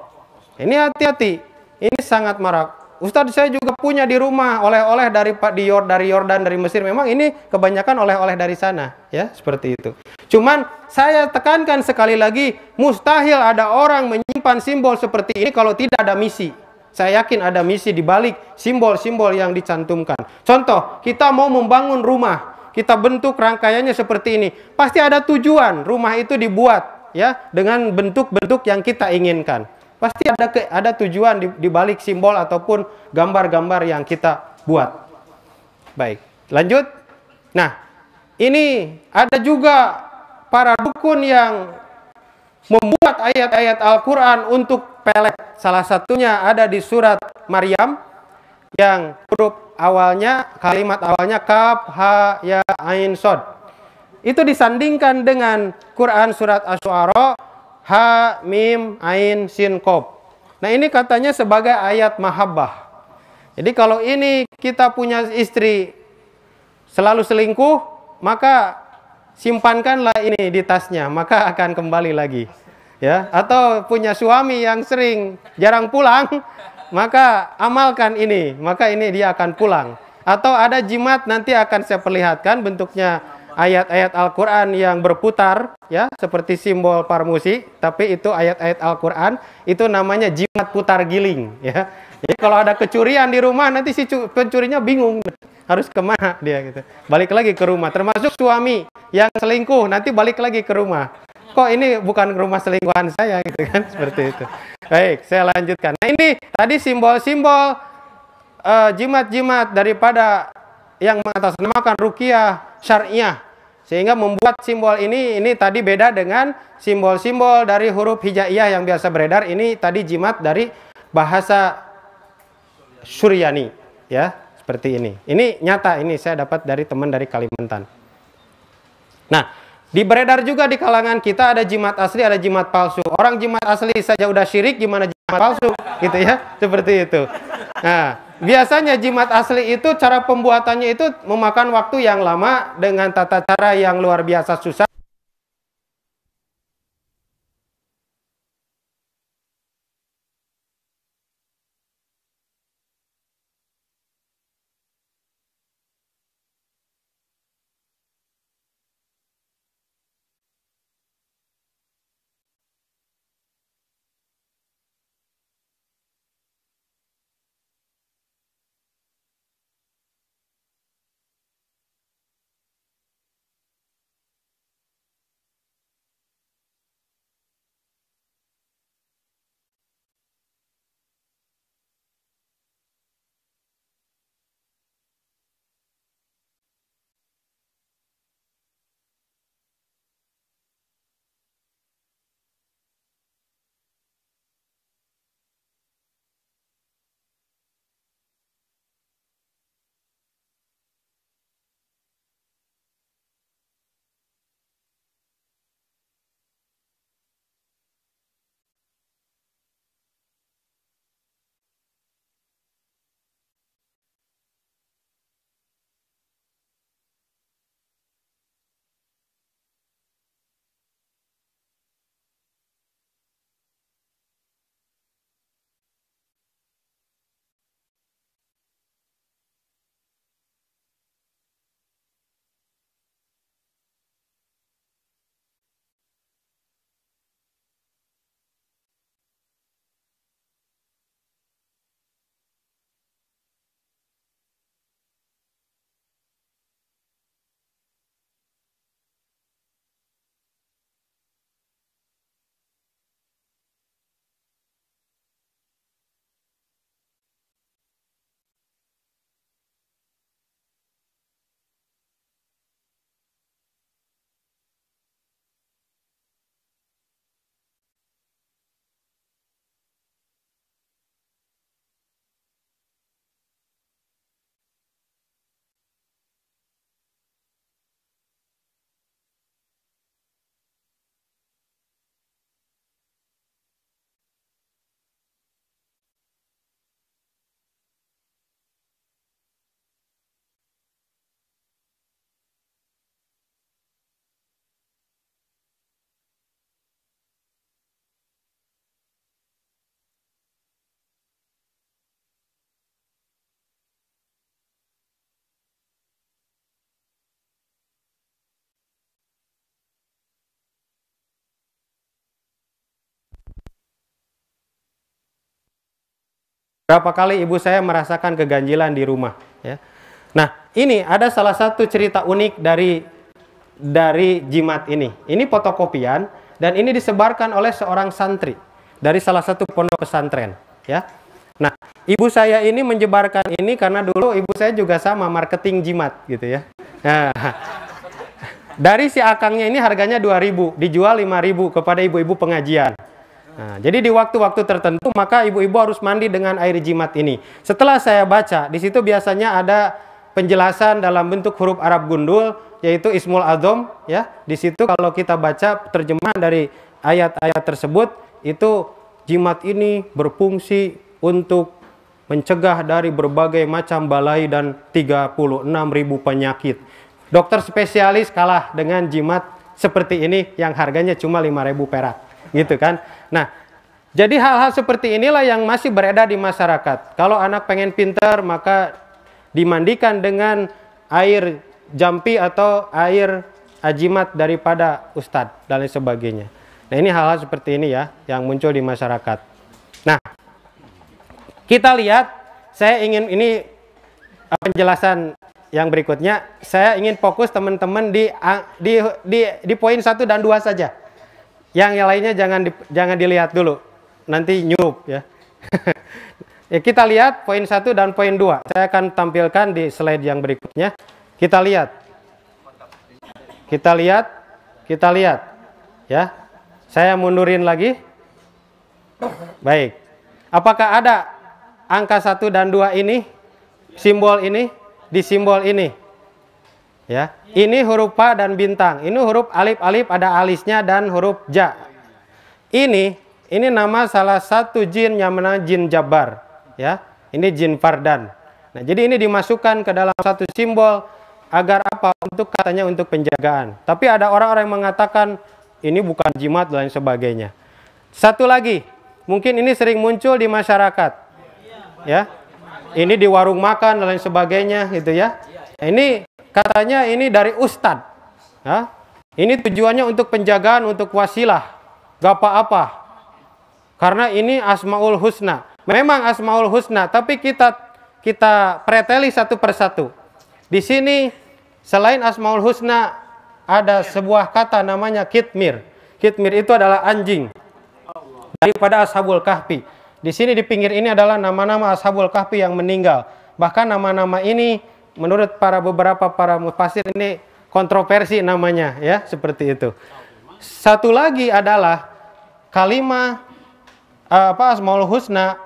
Ini hati-hati. Ini sangat marak. Ustadz saya juga punya di rumah oleh-oleh dari Pak Dior dari Yordan dari Mesir. Memang ini kebanyakan oleh-oleh dari sana, ya seperti itu. Cuman saya tekankan sekali lagi, mustahil ada orang menyimpan simbol seperti ini kalau tidak ada misi. Saya yakin ada misi di balik simbol-simbol yang dicantumkan. Contoh, kita mau membangun rumah, kita bentuk rangkaiannya seperti ini. Pasti ada tujuan rumah itu dibuat ya dengan bentuk-bentuk yang kita inginkan. Pasti ada ke, ada tujuan di, di balik simbol ataupun gambar-gambar yang kita buat. Baik, lanjut. Nah, ini ada juga para dukun yang membuat ayat-ayat Al-Quran untuk pelet. Salah satunya ada di surat Maryam yang huruf awalnya, kalimat awalnya kaf, ha, ya, ain, sod. Itu disandingkan dengan Quran surat Asy-Syu'ara ha mim ain sin kop. nah ini katanya sebagai ayat mahabbah jadi kalau ini kita punya istri selalu selingkuh maka simpankanlah ini di tasnya maka akan kembali lagi ya atau punya suami yang sering jarang pulang maka amalkan ini maka ini dia akan pulang atau ada jimat nanti akan saya perlihatkan bentuknya ayat-ayat Al-Quran yang berputar, ya, seperti simbol parmusi, tapi itu ayat-ayat Al-Quran, itu namanya jimat putar giling, ya. Jadi kalau ada kecurian di rumah, nanti si pencurinya bingung, harus kemana dia gitu. Balik lagi ke rumah, termasuk suami yang selingkuh, nanti balik lagi ke rumah. Kok ini bukan rumah selingkuhan saya gitu kan, seperti itu. Baik, saya lanjutkan. Nah ini tadi simbol-simbol eh, jimat-jimat uh, jimat -jimat daripada yang mengatasnamakan rukiah syariah sehingga membuat simbol ini ini tadi beda dengan simbol-simbol dari huruf hijaiyah yang biasa beredar ini tadi jimat dari bahasa Suryani ya seperti ini ini nyata ini saya dapat dari teman dari Kalimantan nah di beredar juga di kalangan kita ada jimat asli ada jimat palsu orang jimat asli saja udah syirik gimana jimat palsu gitu ya seperti itu nah Biasanya jimat asli itu cara pembuatannya itu memakan waktu yang lama dengan tata cara yang luar biasa susah Berapa kali ibu saya merasakan keganjilan di rumah, ya. Nah, ini ada salah satu cerita unik dari dari jimat ini. Ini fotokopian dan ini disebarkan oleh seorang santri dari salah satu pondok pesantren, ya. Nah, ibu saya ini menyebarkan ini karena dulu ibu saya juga sama marketing jimat gitu ya. Nah, dari si akangnya ini harganya 2000, dijual 5000 kepada ibu-ibu pengajian. Nah, jadi di waktu-waktu tertentu maka ibu-ibu harus mandi dengan air jimat ini. Setelah saya baca, di situ biasanya ada penjelasan dalam bentuk huruf Arab gundul yaitu Ismul adom. ya. Di situ kalau kita baca terjemahan dari ayat-ayat tersebut itu jimat ini berfungsi untuk mencegah dari berbagai macam balai dan ribu penyakit. Dokter spesialis kalah dengan jimat seperti ini yang harganya cuma ribu perak gitu kan. Nah, jadi hal-hal seperti inilah yang masih beredar di masyarakat. Kalau anak pengen pinter maka dimandikan dengan air jampi atau air ajimat daripada ustadz dan lain sebagainya. Nah, ini hal-hal seperti ini ya yang muncul di masyarakat. Nah, kita lihat saya ingin ini eh, penjelasan yang berikutnya saya ingin fokus teman-teman di di di, di poin satu dan dua saja yang, yang lainnya jangan di, jangan dilihat dulu. Nanti nyup ya. ya kita lihat poin satu dan poin dua. Saya akan tampilkan di slide yang berikutnya. Kita lihat. Kita lihat. Kita lihat. Ya. Saya mundurin lagi. Baik. Apakah ada angka satu dan dua ini? Simbol ini di simbol ini? Ya. Ini huruf pa dan bintang. Ini huruf alif-alif ada alisnya dan huruf ja. Ini ini nama salah satu jin yang menang jin Jabar, ya. Ini jin Fardan. Nah, jadi ini dimasukkan ke dalam satu simbol agar apa? Untuk katanya untuk penjagaan. Tapi ada orang-orang yang mengatakan ini bukan jimat dan sebagainya. Satu lagi, mungkin ini sering muncul di masyarakat. Ya. Ini di warung makan dan lain sebagainya gitu ya. Nah, ini katanya ini dari Ustad, Ya. Ini tujuannya untuk penjagaan, untuk wasilah. Gak apa-apa. Karena ini Asmaul Husna. Memang Asmaul Husna, tapi kita kita preteli satu persatu. Di sini selain Asmaul Husna ada sebuah kata namanya kitmir. Kitmir itu adalah anjing daripada Ashabul Kahfi. Di sini di pinggir ini adalah nama-nama Ashabul Kahfi yang meninggal. Bahkan nama-nama ini menurut para beberapa para mufasir ini kontroversi namanya ya seperti itu. Satu lagi adalah kalimah eh, apa asmaul husna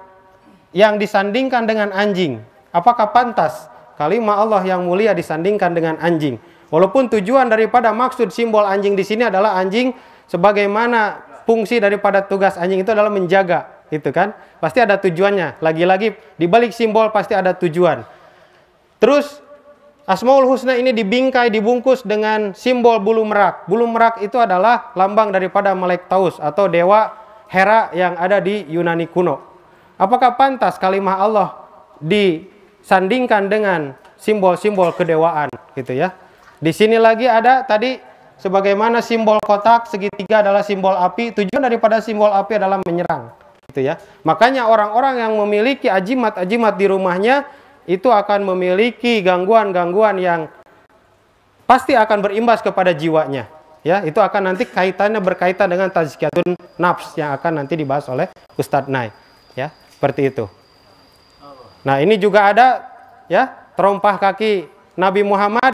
yang disandingkan dengan anjing. Apakah pantas kalimah Allah yang mulia disandingkan dengan anjing? Walaupun tujuan daripada maksud simbol anjing di sini adalah anjing sebagaimana fungsi daripada tugas anjing itu adalah menjaga, itu kan? Pasti ada tujuannya. Lagi-lagi di balik simbol pasti ada tujuan. Terus Asmaul Husna ini dibingkai, dibungkus dengan simbol bulu merak. Bulu merak itu adalah lambang daripada Melek Taus atau dewa Hera yang ada di Yunani kuno. Apakah pantas kalimah Allah disandingkan dengan simbol-simbol kedewaan gitu ya? Di sini lagi ada tadi sebagaimana simbol kotak segitiga adalah simbol api, tujuan daripada simbol api adalah menyerang gitu ya. Makanya orang-orang yang memiliki ajimat-ajimat di rumahnya itu akan memiliki gangguan-gangguan yang pasti akan berimbas kepada jiwanya. Ya, itu akan nanti kaitannya berkaitan dengan tazkiyatun nafs yang akan nanti dibahas oleh Ustadz Nai. Ya, seperti itu. Nah, ini juga ada ya, terompah kaki Nabi Muhammad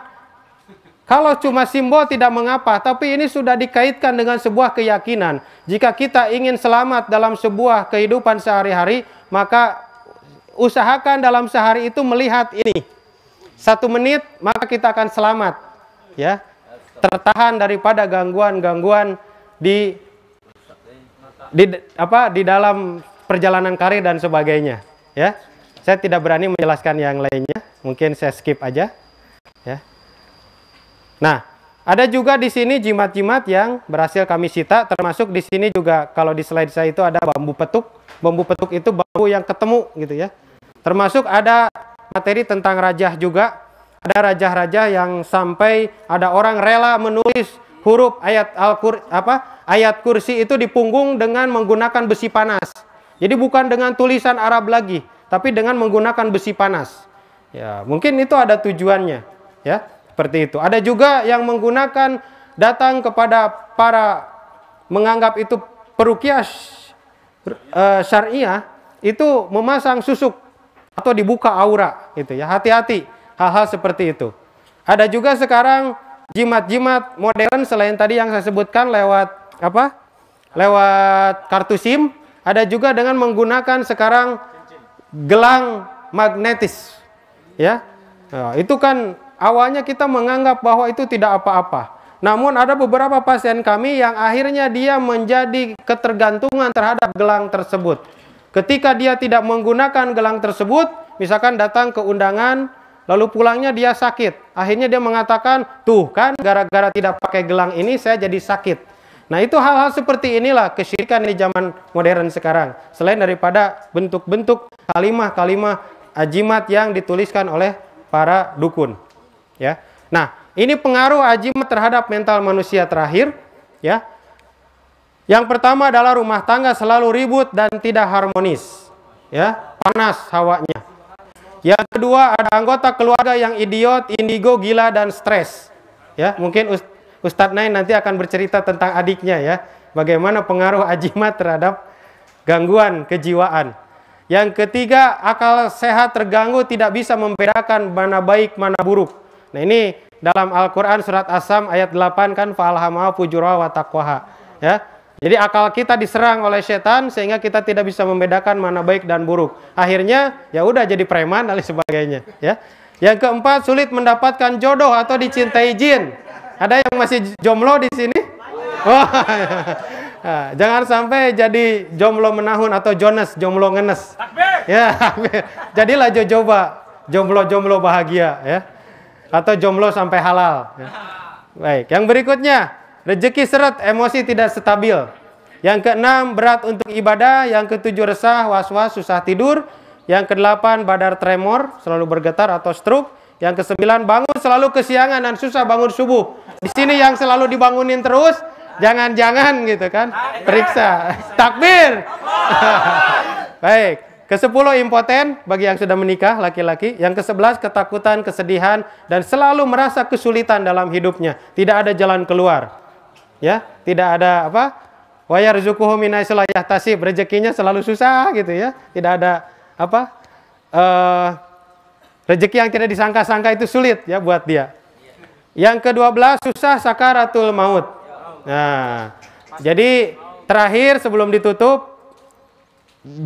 kalau cuma simbol tidak mengapa, tapi ini sudah dikaitkan dengan sebuah keyakinan. Jika kita ingin selamat dalam sebuah kehidupan sehari-hari, maka usahakan dalam sehari itu melihat ini. Satu menit, maka kita akan selamat. Ya, tertahan daripada gangguan-gangguan di di apa di dalam perjalanan karir dan sebagainya ya saya tidak berani menjelaskan yang lainnya mungkin saya skip aja ya nah ada juga di sini jimat-jimat yang berhasil kami sita termasuk di sini juga kalau di slide saya itu ada bambu petuk bambu petuk itu bambu yang ketemu gitu ya Termasuk ada materi tentang rajah juga. Ada raja-raja yang sampai ada orang rela menulis huruf ayat al apa ayat kursi itu di punggung dengan menggunakan besi panas. Jadi bukan dengan tulisan Arab lagi, tapi dengan menggunakan besi panas. Ya, mungkin itu ada tujuannya, ya. Seperti itu. Ada juga yang menggunakan datang kepada para menganggap itu perukias eh, syariah itu memasang susuk atau dibuka aura gitu ya. Hati-hati hal-hal seperti itu. Ada juga sekarang jimat-jimat modern selain tadi yang saya sebutkan lewat apa? Lewat kartu SIM, ada juga dengan menggunakan sekarang gelang magnetis. Ya. Nah, itu kan awalnya kita menganggap bahwa itu tidak apa-apa. Namun ada beberapa pasien kami yang akhirnya dia menjadi ketergantungan terhadap gelang tersebut. Ketika dia tidak menggunakan gelang tersebut, misalkan datang ke undangan, lalu pulangnya dia sakit. Akhirnya dia mengatakan, tuh kan gara-gara tidak pakai gelang ini saya jadi sakit. Nah itu hal-hal seperti inilah kesyirikan di zaman modern sekarang. Selain daripada bentuk-bentuk kalimah-kalimah ajimat yang dituliskan oleh para dukun. Ya. Nah, ini pengaruh ajimat terhadap mental manusia terakhir, ya. Yang pertama adalah rumah tangga selalu ribut dan tidak harmonis. Ya, panas hawanya. Yang kedua ada anggota keluarga yang idiot, indigo, gila dan stres. Ya, mungkin Ustadz Nain nanti akan bercerita tentang adiknya ya, bagaimana pengaruh ajimat terhadap gangguan kejiwaan. Yang ketiga, akal sehat terganggu tidak bisa membedakan mana baik mana buruk. Nah, ini dalam Al-Qur'an surat Asam ayat 8 kan fa'alhamah fujurah wa Ya, jadi akal kita diserang oleh setan sehingga kita tidak bisa membedakan mana baik dan buruk. Akhirnya ya udah jadi preman dan sebagainya, ya. Yang keempat, sulit mendapatkan jodoh atau dicintai jin. Ada yang masih jomblo di sini? Iya. Oh, nah, jangan sampai jadi jomblo menahun atau Jonas, jomblo ngenes. Ya, Jadilah jojoba, jomblo-jomblo bahagia ya. Atau jomblo sampai halal. Ya. Nah. Baik, yang berikutnya Rezeki seret, emosi tidak stabil. Yang keenam, berat untuk ibadah. Yang ketujuh, resah, was-was, susah tidur. Yang kedelapan, badar tremor, selalu bergetar atau stroke. Yang kesembilan, bangun selalu kesiangan dan susah bangun subuh. Di sini yang selalu dibangunin terus, jangan-jangan gitu kan. Periksa. Takbir. Baik. Kesepuluh impoten bagi yang sudah menikah laki-laki. Yang kesebelas ketakutan, kesedihan dan selalu merasa kesulitan dalam hidupnya. Tidak ada jalan keluar ya tidak ada apa wayar zukuhu minaisylayah tasib rezekinya selalu susah gitu ya tidak ada apa uh, rezeki yang tidak disangka-sangka itu sulit ya buat dia yang ke-12 susah sakaratul maut nah jadi terakhir sebelum ditutup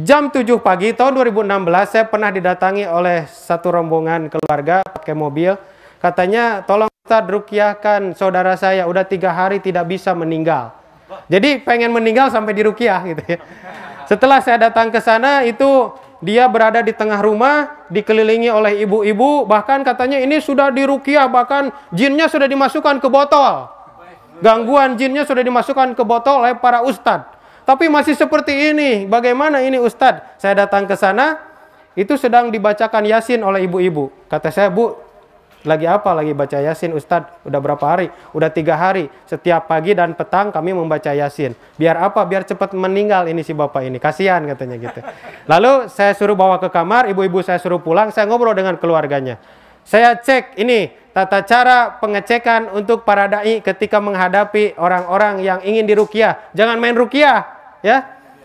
jam 7 pagi tahun 2016 saya pernah didatangi oleh satu rombongan keluarga pakai mobil katanya tolong Ustaz rukiahkan saudara saya udah tiga hari tidak bisa meninggal. Jadi pengen meninggal sampai di rukiah gitu ya. Setelah saya datang ke sana itu dia berada di tengah rumah dikelilingi oleh ibu-ibu bahkan katanya ini sudah di rukiah bahkan jinnya sudah dimasukkan ke botol. Gangguan jinnya sudah dimasukkan ke botol oleh para ustadz. Tapi masih seperti ini. Bagaimana ini ustadz? Saya datang ke sana itu sedang dibacakan Yasin oleh ibu-ibu. Kata saya, "Bu, lagi apa? Lagi baca Yasin, Ustadz. Udah berapa hari? Udah tiga hari. Setiap pagi dan petang kami membaca Yasin. Biar apa? Biar cepat meninggal ini si bapak ini. Kasihan katanya gitu. Lalu saya suruh bawa ke kamar, ibu-ibu saya suruh pulang, saya ngobrol dengan keluarganya. Saya cek ini tata cara pengecekan untuk para dai ketika menghadapi orang-orang yang ingin dirukiah. Jangan main rukiah, ya.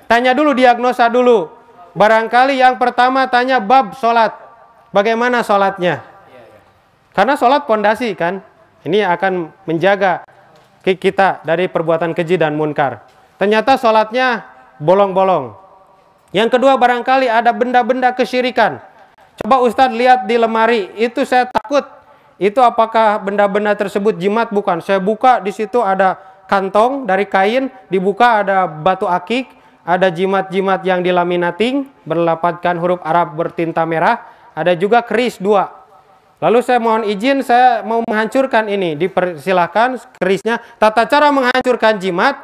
Tanya dulu diagnosa dulu. Barangkali yang pertama tanya bab solat. Bagaimana solatnya? Karena sholat pondasi kan, ini akan menjaga kita dari perbuatan keji dan munkar. Ternyata sholatnya bolong-bolong. Yang kedua barangkali ada benda-benda kesyirikan. Coba Ustadz lihat di lemari, itu saya takut. Itu apakah benda-benda tersebut jimat? Bukan. Saya buka di situ ada kantong dari kain, dibuka ada batu akik, ada jimat-jimat yang dilaminating, berlapatkan huruf Arab bertinta merah, ada juga keris dua, Lalu saya mohon izin, saya mau menghancurkan ini. Dipersilahkan kerisnya. Tata cara menghancurkan jimat.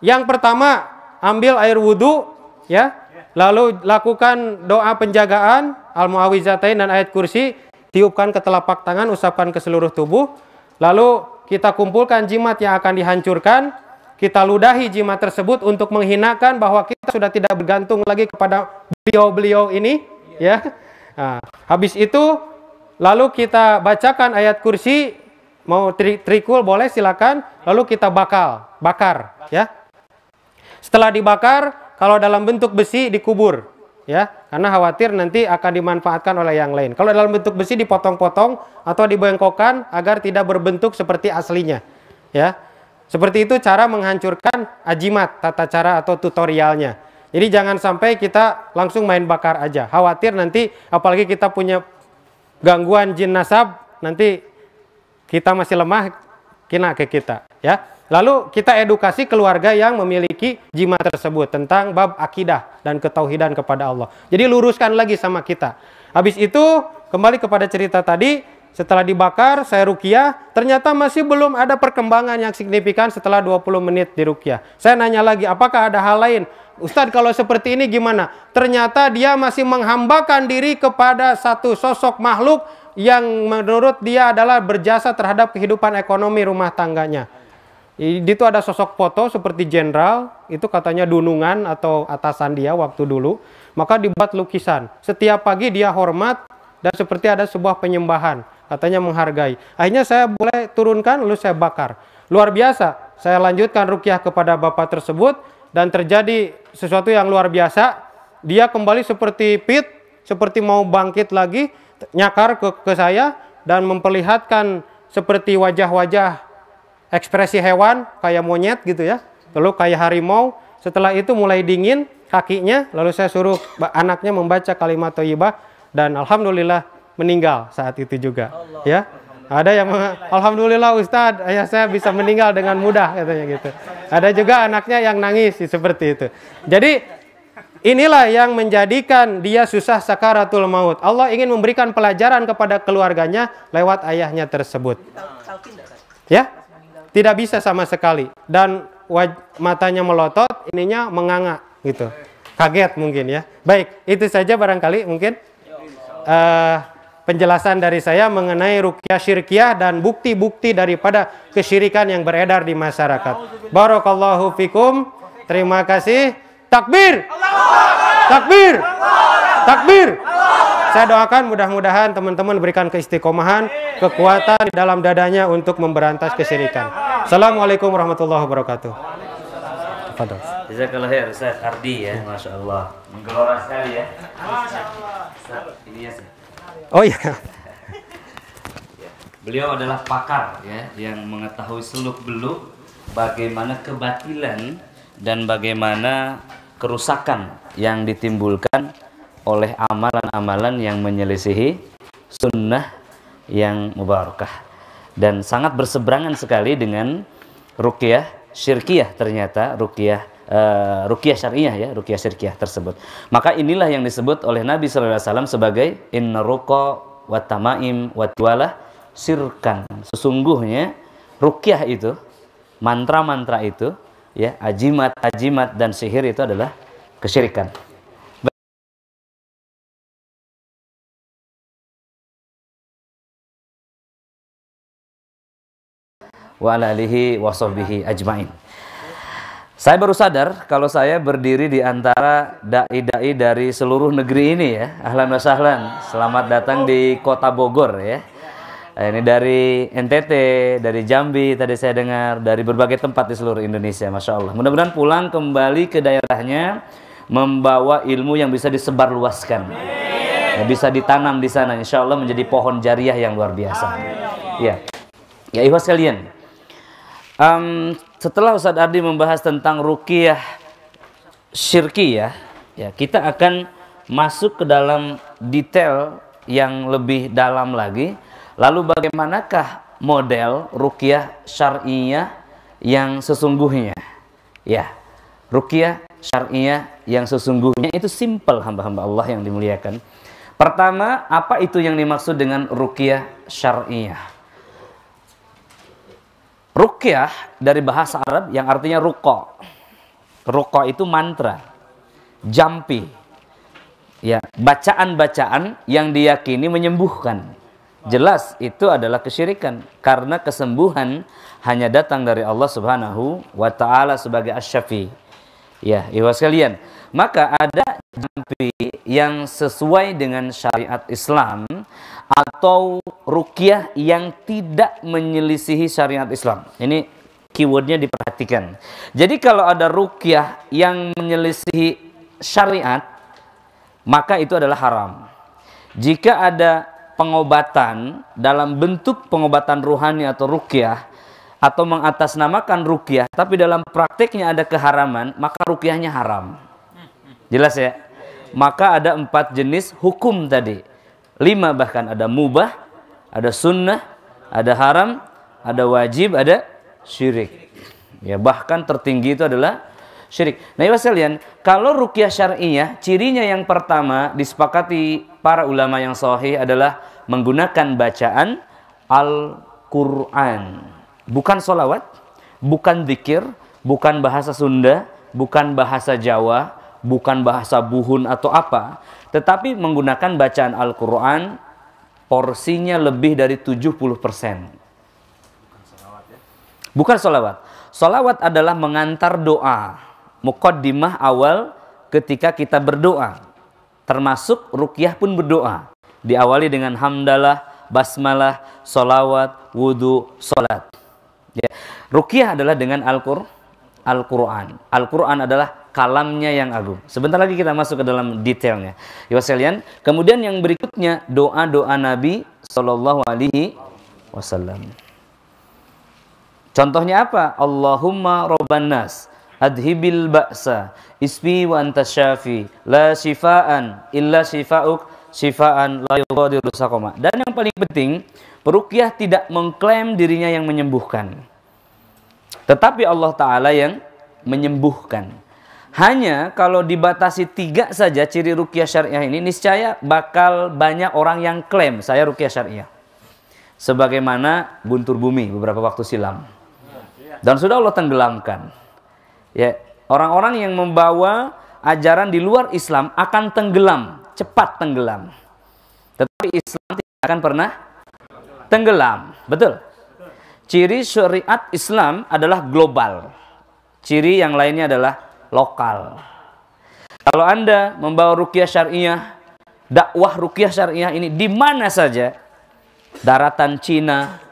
Yang pertama, ambil air wudhu. ya. Lalu lakukan doa penjagaan. Al-Mu'awizatain dan ayat kursi. Tiupkan ke telapak tangan, usapkan ke seluruh tubuh. Lalu kita kumpulkan jimat yang akan dihancurkan. Kita ludahi jimat tersebut untuk menghinakan bahwa kita sudah tidak bergantung lagi kepada beliau-beliau ini. Ya. Nah, habis itu Lalu kita bacakan ayat kursi, mau tri trikul boleh silakan. Lalu kita bakal, bakar, ya. Setelah dibakar, kalau dalam bentuk besi dikubur, ya, karena khawatir nanti akan dimanfaatkan oleh yang lain. Kalau dalam bentuk besi dipotong-potong atau dibengkokkan agar tidak berbentuk seperti aslinya, ya. Seperti itu cara menghancurkan ajimat, tata cara atau tutorialnya. Jadi jangan sampai kita langsung main bakar aja. Khawatir nanti apalagi kita punya gangguan jin nasab nanti kita masih lemah kena ke kita ya. Lalu kita edukasi keluarga yang memiliki jima tersebut tentang bab akidah dan ketauhidan kepada Allah. Jadi luruskan lagi sama kita. Habis itu kembali kepada cerita tadi setelah dibakar, saya rukiah, ternyata masih belum ada perkembangan yang signifikan setelah 20 menit di rukiah. Saya nanya lagi, apakah ada hal lain? Ustadz, kalau seperti ini gimana? Ternyata dia masih menghambakan diri kepada satu sosok makhluk yang menurut dia adalah berjasa terhadap kehidupan ekonomi rumah tangganya. Di itu ada sosok foto seperti jenderal, itu katanya dunungan atau atasan dia waktu dulu. Maka dibuat lukisan. Setiap pagi dia hormat dan seperti ada sebuah penyembahan katanya menghargai. Akhirnya saya boleh turunkan lalu saya bakar. Luar biasa. Saya lanjutkan rukyah kepada bapak tersebut dan terjadi sesuatu yang luar biasa. Dia kembali seperti pit, seperti mau bangkit lagi, nyakar ke, ke saya dan memperlihatkan seperti wajah-wajah ekspresi hewan kayak monyet gitu ya. Lalu kayak harimau. Setelah itu mulai dingin kakinya, lalu saya suruh anaknya membaca kalimat toyibah dan alhamdulillah meninggal saat itu juga. Allah. Ya. Ada yang alhamdulillah Ustadz, ayah saya bisa meninggal dengan mudah katanya gitu. Ada juga anaknya yang nangis seperti itu. Jadi inilah yang menjadikan dia susah sakaratul maut. Allah ingin memberikan pelajaran kepada keluarganya lewat ayahnya tersebut. Ya? Tidak bisa sama sekali dan matanya melotot, ininya menganga gitu. Kaget mungkin ya. Baik, itu saja barangkali mungkin. Uh, penjelasan dari saya mengenai rukyah syirkiah dan bukti-bukti daripada kesyirikan yang beredar di masyarakat. Barakallahu fikum. Terima kasih. Takbir. Takbir. Takbir. Saya doakan mudah-mudahan teman-teman berikan keistiqomahan, kekuatan di dalam dadanya untuk memberantas kesyirikan. Assalamualaikum warahmatullahi wabarakatuh. Fadol. Jazakallah khair Ustaz Ardi ya, Masya Allah. Menggelora sekali ya. Masya Allah. Ini ya, Oh iya. Beliau adalah pakar ya yang mengetahui seluk beluk bagaimana kebatilan dan bagaimana kerusakan yang ditimbulkan oleh amalan-amalan yang menyelisihi sunnah yang mubarakah dan sangat berseberangan sekali dengan rukyah syirkiyah ternyata rukyah uh, eh, rukyah syariah ya, rukyah syariah tersebut. Maka inilah yang disebut oleh Nabi SAW sebagai inna ruko watamaim watwala sirkan. Sesungguhnya rukyah itu, mantra-mantra itu, ya ajimat, ajimat dan sihir itu adalah kesyirikan. wa ala alihi wa sahbihi ajmain. Saya baru sadar kalau saya berdiri di antara dai-dai dari seluruh negeri ini ya. Ahlan wa sahlan. Selamat datang di Kota Bogor ya. Eh, ini dari NTT, dari Jambi tadi saya dengar, dari berbagai tempat di seluruh Indonesia, masya Allah. Mudah-mudahan pulang kembali ke daerahnya membawa ilmu yang bisa disebarluaskan, ya, bisa ditanam di sana, insya Allah menjadi pohon jariah yang luar biasa. Ya, ya ikhwas kalian. Um, setelah Ustadz Ardi membahas tentang rukiah syirkiyah, ya kita akan masuk ke dalam detail yang lebih dalam lagi. Lalu bagaimanakah model rukiah syariah yang sesungguhnya? Ya, rukiah syariah yang sesungguhnya itu simple hamba-hamba Allah yang dimuliakan. Pertama, apa itu yang dimaksud dengan rukiah syariah? Rukyah dari bahasa Arab yang artinya ruko. Ruko itu mantra, jampi. Ya, bacaan-bacaan yang diyakini menyembuhkan. Jelas itu adalah kesyirikan karena kesembuhan hanya datang dari Allah Subhanahu wa taala sebagai asy-syafi. Ya, ibu sekalian. Maka ada jampi yang sesuai dengan syariat Islam atau rukyah yang tidak menyelisihi syariat Islam. Ini keywordnya diperhatikan. Jadi kalau ada rukyah yang menyelisihi syariat, maka itu adalah haram. Jika ada pengobatan dalam bentuk pengobatan ruhani atau rukyah atau mengatasnamakan rukyah tapi dalam praktiknya ada keharaman maka rukyahnya haram jelas ya maka ada empat jenis hukum tadi lima bahkan ada mubah, ada sunnah, ada haram, ada wajib, ada syirik. Ya bahkan tertinggi itu adalah syirik. Nah, Ibu sekalian, kalau rukyah syariah, cirinya yang pertama disepakati para ulama yang sahih adalah menggunakan bacaan Al-Qur'an. Bukan solawat, bukan zikir, bukan bahasa Sunda, bukan bahasa Jawa, bukan bahasa buhun atau apa, tetapi menggunakan bacaan Al-Quran porsinya lebih dari 70%. Bukan solawat ya? Bukan solawat. Solawat adalah mengantar doa. Mukaddimah awal ketika kita berdoa. Termasuk rukyah pun berdoa. Diawali dengan hamdalah, basmalah, solawat, wudhu, solat. Ya. Rukyah adalah dengan Al-Quran. Al-Quran adalah kalamnya yang agung. Sebentar lagi kita masuk ke dalam detailnya. Ya kemudian yang berikutnya doa-doa Nabi Shallallahu alaihi wasallam. Contohnya apa? Allahumma robban nas adhibil ba'sa isbi wa anta syafi la syifaan illa syifa'uk syifaan la yughadiru saqama. Dan yang paling penting, perukyah tidak mengklaim dirinya yang menyembuhkan. Tetapi Allah taala yang menyembuhkan. Hanya kalau dibatasi tiga saja ciri rukyah syariah ini, niscaya bakal banyak orang yang klaim saya rukyah syariah. Sebagaimana Guntur Bumi beberapa waktu silam. Dan sudah Allah tenggelamkan. Ya, orang-orang yang membawa ajaran di luar Islam akan tenggelam, cepat tenggelam. Tetapi Islam tidak akan pernah tenggelam. Betul? Ciri syariat Islam adalah global. Ciri yang lainnya adalah lokal. Kalau Anda membawa rukyah syariah, dakwah rukyah syariah ini di mana saja, daratan Cina,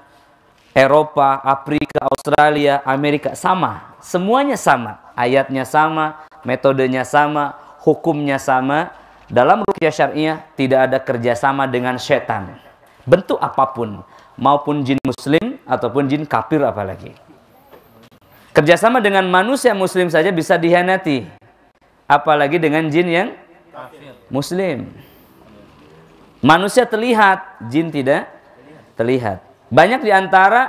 Eropa, Afrika, Australia, Amerika sama, semuanya sama, ayatnya sama, metodenya sama, hukumnya sama. Dalam rukyah syariah tidak ada kerjasama dengan setan, bentuk apapun, maupun jin muslim ataupun jin kafir apalagi. Kerjasama dengan manusia muslim saja bisa dihianati. Apalagi dengan jin yang muslim. Manusia terlihat, jin tidak terlihat. Banyak di antara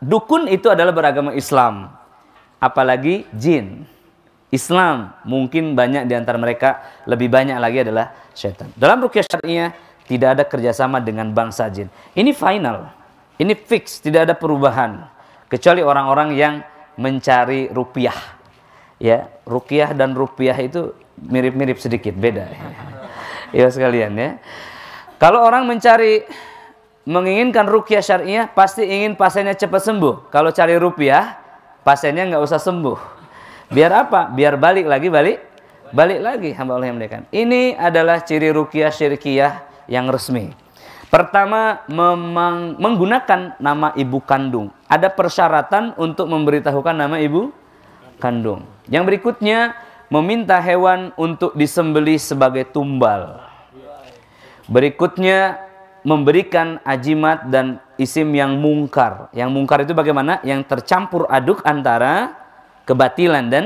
dukun itu adalah beragama Islam. Apalagi jin. Islam mungkin banyak di antara mereka lebih banyak lagi adalah setan. Dalam rukyah syariah tidak ada kerjasama dengan bangsa jin. Ini final, ini fix, tidak ada perubahan kecuali orang-orang yang mencari rupiah. Ya, rukiah dan rupiah itu mirip-mirip sedikit, beda. Ya. ya sekalian ya. Kalau orang mencari menginginkan rukiah syariah pasti ingin pasiennya cepat sembuh. Kalau cari rupiah, pasiennya nggak usah sembuh. Biar apa? Biar balik lagi, balik, balik lagi hamba Allah yang Ini adalah ciri rukiah syirkiyah yang resmi. Pertama, menggunakan nama ibu kandung ada persyaratan untuk memberitahukan nama ibu kandung. Yang berikutnya, meminta hewan untuk disembelih sebagai tumbal. Berikutnya, memberikan ajimat dan isim yang mungkar. Yang mungkar itu bagaimana? Yang tercampur aduk antara kebatilan dan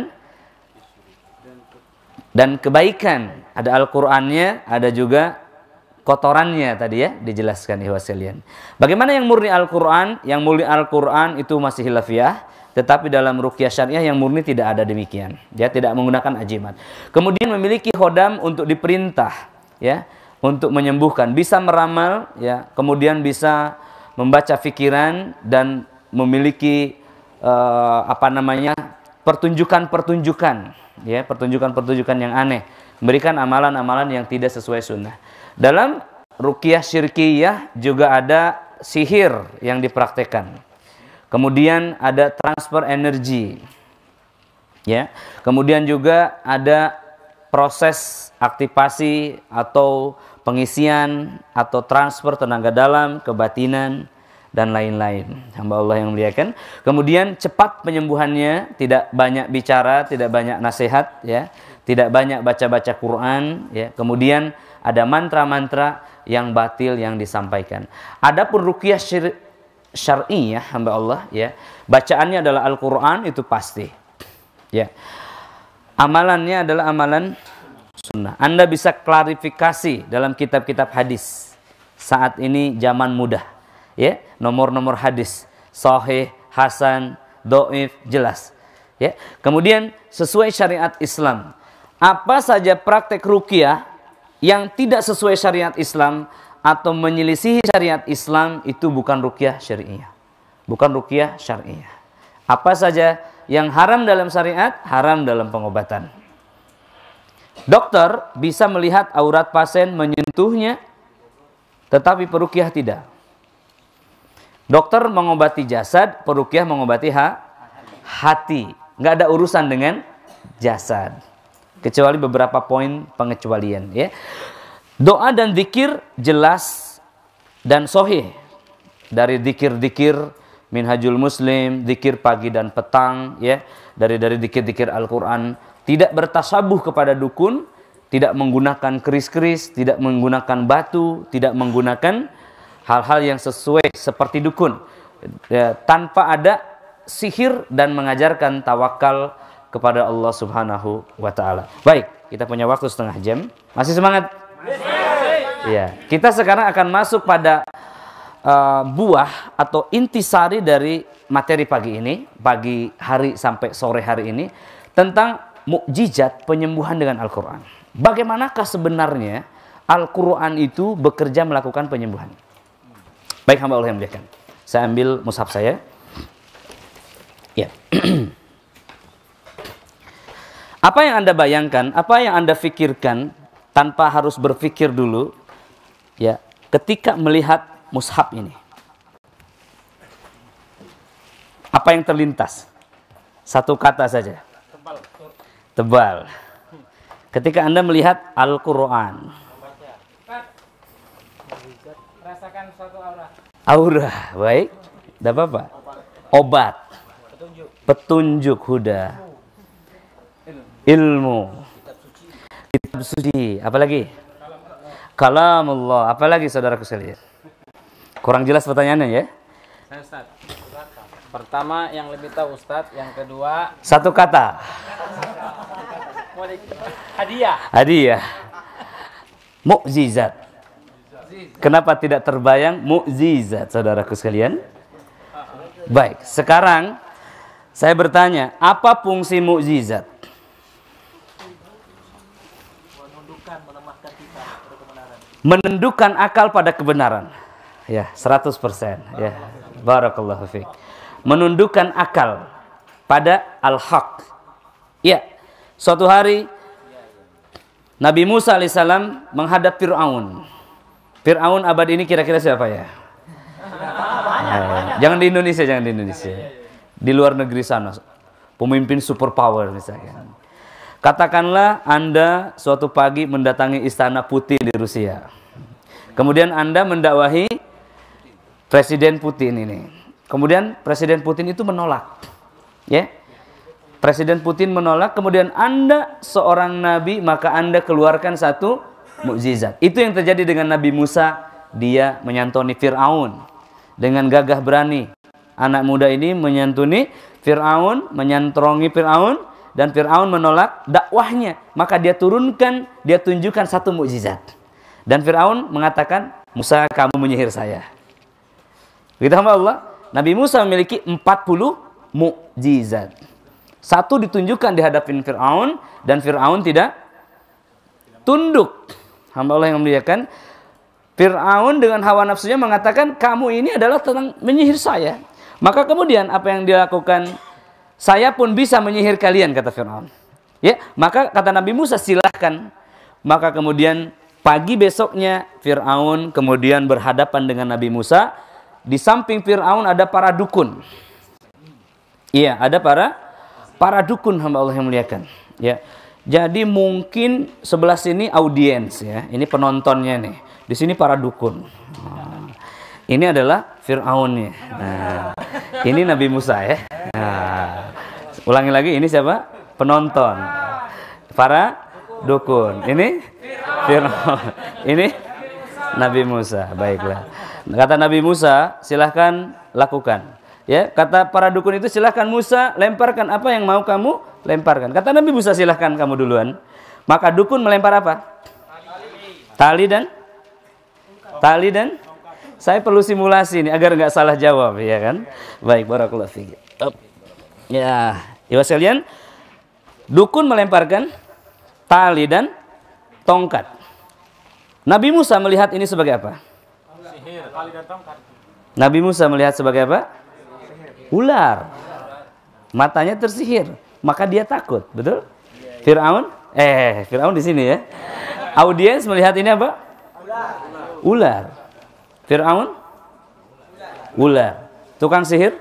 dan kebaikan. Ada Al-Qur'annya, ada juga kotorannya tadi ya dijelaskan ikhwah Bagaimana yang murni Al-Qur'an? Yang murni Al-Qur'an itu masih hilafiyah, tetapi dalam ruqyah syariah yang murni tidak ada demikian. Ya, tidak menggunakan ajimat. Kemudian memiliki hodam untuk diperintah, ya, untuk menyembuhkan, bisa meramal, ya, kemudian bisa membaca pikiran dan memiliki uh, apa namanya? pertunjukan-pertunjukan, ya, pertunjukan-pertunjukan yang aneh. memberikan amalan-amalan yang tidak sesuai sunnah. Dalam rukiah syirkiyah juga ada sihir yang dipraktekkan. Kemudian ada transfer energi. Ya. Kemudian juga ada proses aktivasi atau pengisian atau transfer tenaga dalam ke batinan dan lain-lain. Hamba Allah yang muliakan. Kemudian cepat penyembuhannya, tidak banyak bicara, tidak banyak nasihat ya, tidak banyak baca-baca Quran ya. Kemudian ada mantra-mantra yang batil yang disampaikan. Adapun rukyah syar'i ya hamba Allah ya. Bacaannya adalah Al-Qur'an itu pasti. Ya. Amalannya adalah amalan sunnah. Anda bisa klarifikasi dalam kitab-kitab hadis. Saat ini zaman mudah. Ya, nomor-nomor hadis. Sahih, hasan, doif, jelas. Ya. Kemudian sesuai syariat Islam. Apa saja praktek rukiah yang tidak sesuai syariat Islam atau menyelisihi syariat Islam itu bukan rukyah syariah. Bukan rukyah syariah. Apa saja yang haram dalam syariat, haram dalam pengobatan. Dokter bisa melihat aurat pasien menyentuhnya, tetapi perukiah tidak. Dokter mengobati jasad, perukiah mengobati ha hati. Nggak ada urusan dengan jasad kecuali beberapa poin pengecualian ya. Doa dan zikir jelas dan sohih dari zikir-zikir Minhajul Muslim, zikir pagi dan petang ya, dari dari zikir-zikir Al-Qur'an, tidak bertasabuh kepada dukun, tidak menggunakan keris-keris, tidak menggunakan batu, tidak menggunakan hal-hal yang sesuai seperti dukun. Ya, tanpa ada sihir dan mengajarkan tawakal kepada Allah Subhanahu wa taala. Baik, kita punya waktu setengah jam. Masih semangat? Masih. Iya. Kita sekarang akan masuk pada uh, buah atau intisari dari materi pagi ini, pagi hari sampai sore hari ini tentang mukjizat penyembuhan dengan Al-Qur'an. Bagaimanakah sebenarnya Al-Qur'an itu bekerja melakukan penyembuhan? Baik hamba Allah yang muliakan. Saya ambil mushaf saya. Ya. Yeah. Apa yang Anda bayangkan, apa yang Anda pikirkan tanpa harus berpikir dulu ya, ketika melihat mushaf ini? Apa yang terlintas? Satu kata saja. Tebal. Tebal. Ketika Anda melihat Al-Qur'an. Rasakan suatu aura. Aura, baik. Tidak apa-apa. Obat. Petunjuk. Petunjuk huda ilmu kitab suci apalagi kalam Allah apalagi saudaraku sekalian kurang jelas pertanyaannya ya pertama yang lebih tahu Ustadz yang kedua satu kata hadiah hadiah mukjizat kenapa tidak terbayang mukjizat saudaraku sekalian baik sekarang saya bertanya apa fungsi mukjizat menundukkan akal pada kebenaran. Ya, 100%, ya. Barakallahu fiik. Menundukkan akal pada al-haq. Ya. Suatu hari Nabi Musa alaihissalam menghadap Fir'aun. Fir'aun abad ini kira-kira siapa ya? Eh, jangan di Indonesia, jangan di Indonesia. Di luar negeri sana. Pemimpin superpower misalnya. Katakanlah Anda suatu pagi mendatangi istana putih di Rusia. Kemudian Anda mendakwahi Presiden Putin ini. Kemudian Presiden Putin itu menolak. Ya. Presiden Putin menolak, kemudian Anda seorang nabi, maka Anda keluarkan satu mukjizat. Itu yang terjadi dengan Nabi Musa, dia menyantuni Firaun dengan gagah berani. Anak muda ini menyantuni Firaun, menyantrongi Firaun, dan Firaun menolak dakwahnya, maka dia turunkan, dia tunjukkan satu mukjizat. Dan Firaun mengatakan, "Musa, kamu menyihir saya." Kita Allah, Nabi Musa memiliki 40 mukjizat. Satu ditunjukkan di hadapan Firaun dan Firaun tidak tunduk. Hamba Allah yang memuliakan, Firaun dengan hawa nafsunya mengatakan, "Kamu ini adalah tentang menyihir saya." Maka kemudian apa yang dilakukan saya pun bisa menyihir kalian kata Fir'aun. Ya, maka kata Nabi Musa silahkan. Maka kemudian pagi besoknya Fir'aun kemudian berhadapan dengan Nabi Musa. Di samping Fir'aun ada para dukun. Iya, ada para para dukun hamba Allah yang muliakan. Ya. Jadi mungkin sebelah sini audiens ya, ini penontonnya nih. Di sini para dukun. Ini adalah Fir'aun. Nah, ini Nabi Musa ya. Nah, ulangi lagi, ini siapa? Penonton. Para dukun. Ini Fir'aun. Ini Nabi Musa. Baiklah. Kata Nabi Musa, silahkan lakukan. Ya, kata para dukun itu silahkan Musa lemparkan apa yang mau kamu lemparkan. Kata Nabi Musa silahkan kamu duluan. Maka dukun melempar apa? Tali dan tali dan saya perlu simulasi nih agar nggak salah jawab ya kan. Baik, barakallahu fiik. Ya, ya Ibu dukun melemparkan tali dan tongkat. Nabi Musa melihat ini sebagai apa? Nabi Musa melihat sebagai apa? Ular. Matanya tersihir, maka dia takut, betul? Firaun? Eh, Firaun di sini ya. Audiens melihat ini apa? Ular. Fir'aun ular. Tukang sihir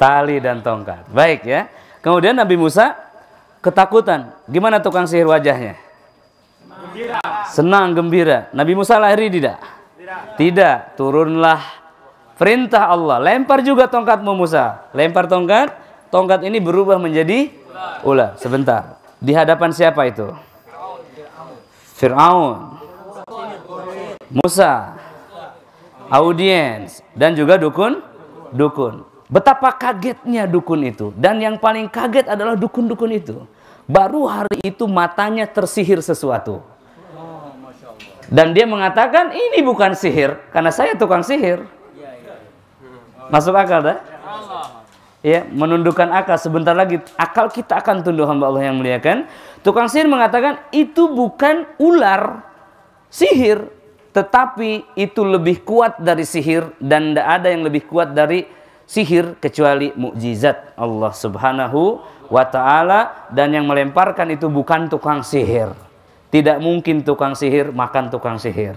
tali dan tongkat. Baik ya. Kemudian Nabi Musa ketakutan. Gimana tukang sihir wajahnya? Senang gembira. Nabi Musa lahiri tidak? Tidak. tidak. Turunlah perintah Allah. Lempar juga tongkatmu Musa. Lempar tongkat. Tongkat ini berubah menjadi ular. Sebentar. Di hadapan siapa itu? Fir'aun. Musa audiens dan juga dukun dukun. Betapa kagetnya dukun itu dan yang paling kaget adalah dukun-dukun itu. Baru hari itu matanya tersihir sesuatu. Dan dia mengatakan ini bukan sihir karena saya tukang sihir. Masuk akal dah? Ya, menundukkan akal sebentar lagi akal kita akan tunduk hamba Allah yang muliakan. Tukang sihir mengatakan itu bukan ular, sihir tetapi itu lebih kuat dari sihir dan tidak ada yang lebih kuat dari sihir kecuali mukjizat Allah Subhanahu wa taala dan yang melemparkan itu bukan tukang sihir. Tidak mungkin tukang sihir makan tukang sihir.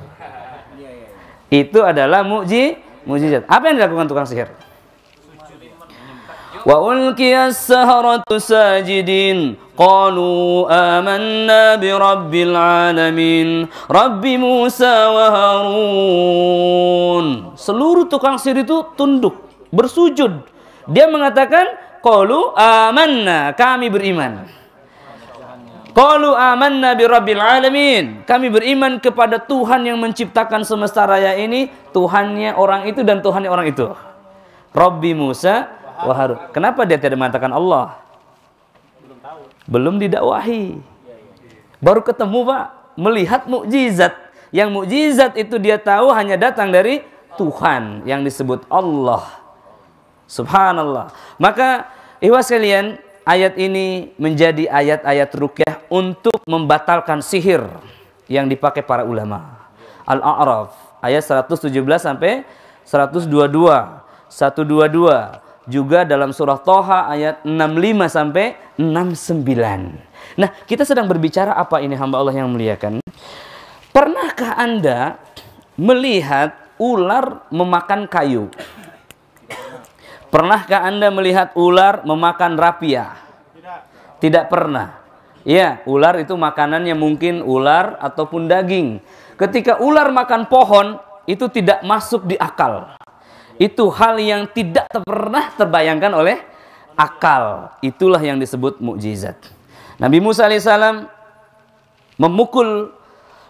Itu adalah mukji mukjizat. Apa yang dilakukan tukang sihir? Wa ulqiyas saharatu sajidin قالوا آمنا برب العالمين رب موسى وهارون seluruh tukang sihir itu tunduk bersujud dia mengatakan qalu amanna kami beriman Qalu amanna birabbil alamin. Kami beriman kepada Tuhan yang menciptakan semesta raya ini, Tuhannya orang itu dan Tuhannya orang itu. Rabbi Musa wa Harun. Kenapa dia tidak mengatakan Allah? belum didakwahi. Baru ketemu Pak, melihat mukjizat. Yang mukjizat itu dia tahu hanya datang dari Tuhan yang disebut Allah. Subhanallah. Maka Iwaselian sekalian, ayat ini menjadi ayat-ayat rukyah untuk membatalkan sihir yang dipakai para ulama. Al-A'raf ayat 117 sampai 122, 122, juga dalam surah Toha ayat 65 sampai 69. Nah, kita sedang berbicara apa ini hamba Allah yang muliakan? Pernahkah Anda melihat ular memakan kayu? Pernahkah Anda melihat ular memakan rapia? Tidak pernah. Ya, ular itu makanannya mungkin ular ataupun daging. Ketika ular makan pohon, itu tidak masuk di akal. Itu hal yang tidak pernah terbayangkan oleh akal. Itulah yang disebut mukjizat. Nabi Musa alaihissalam memukul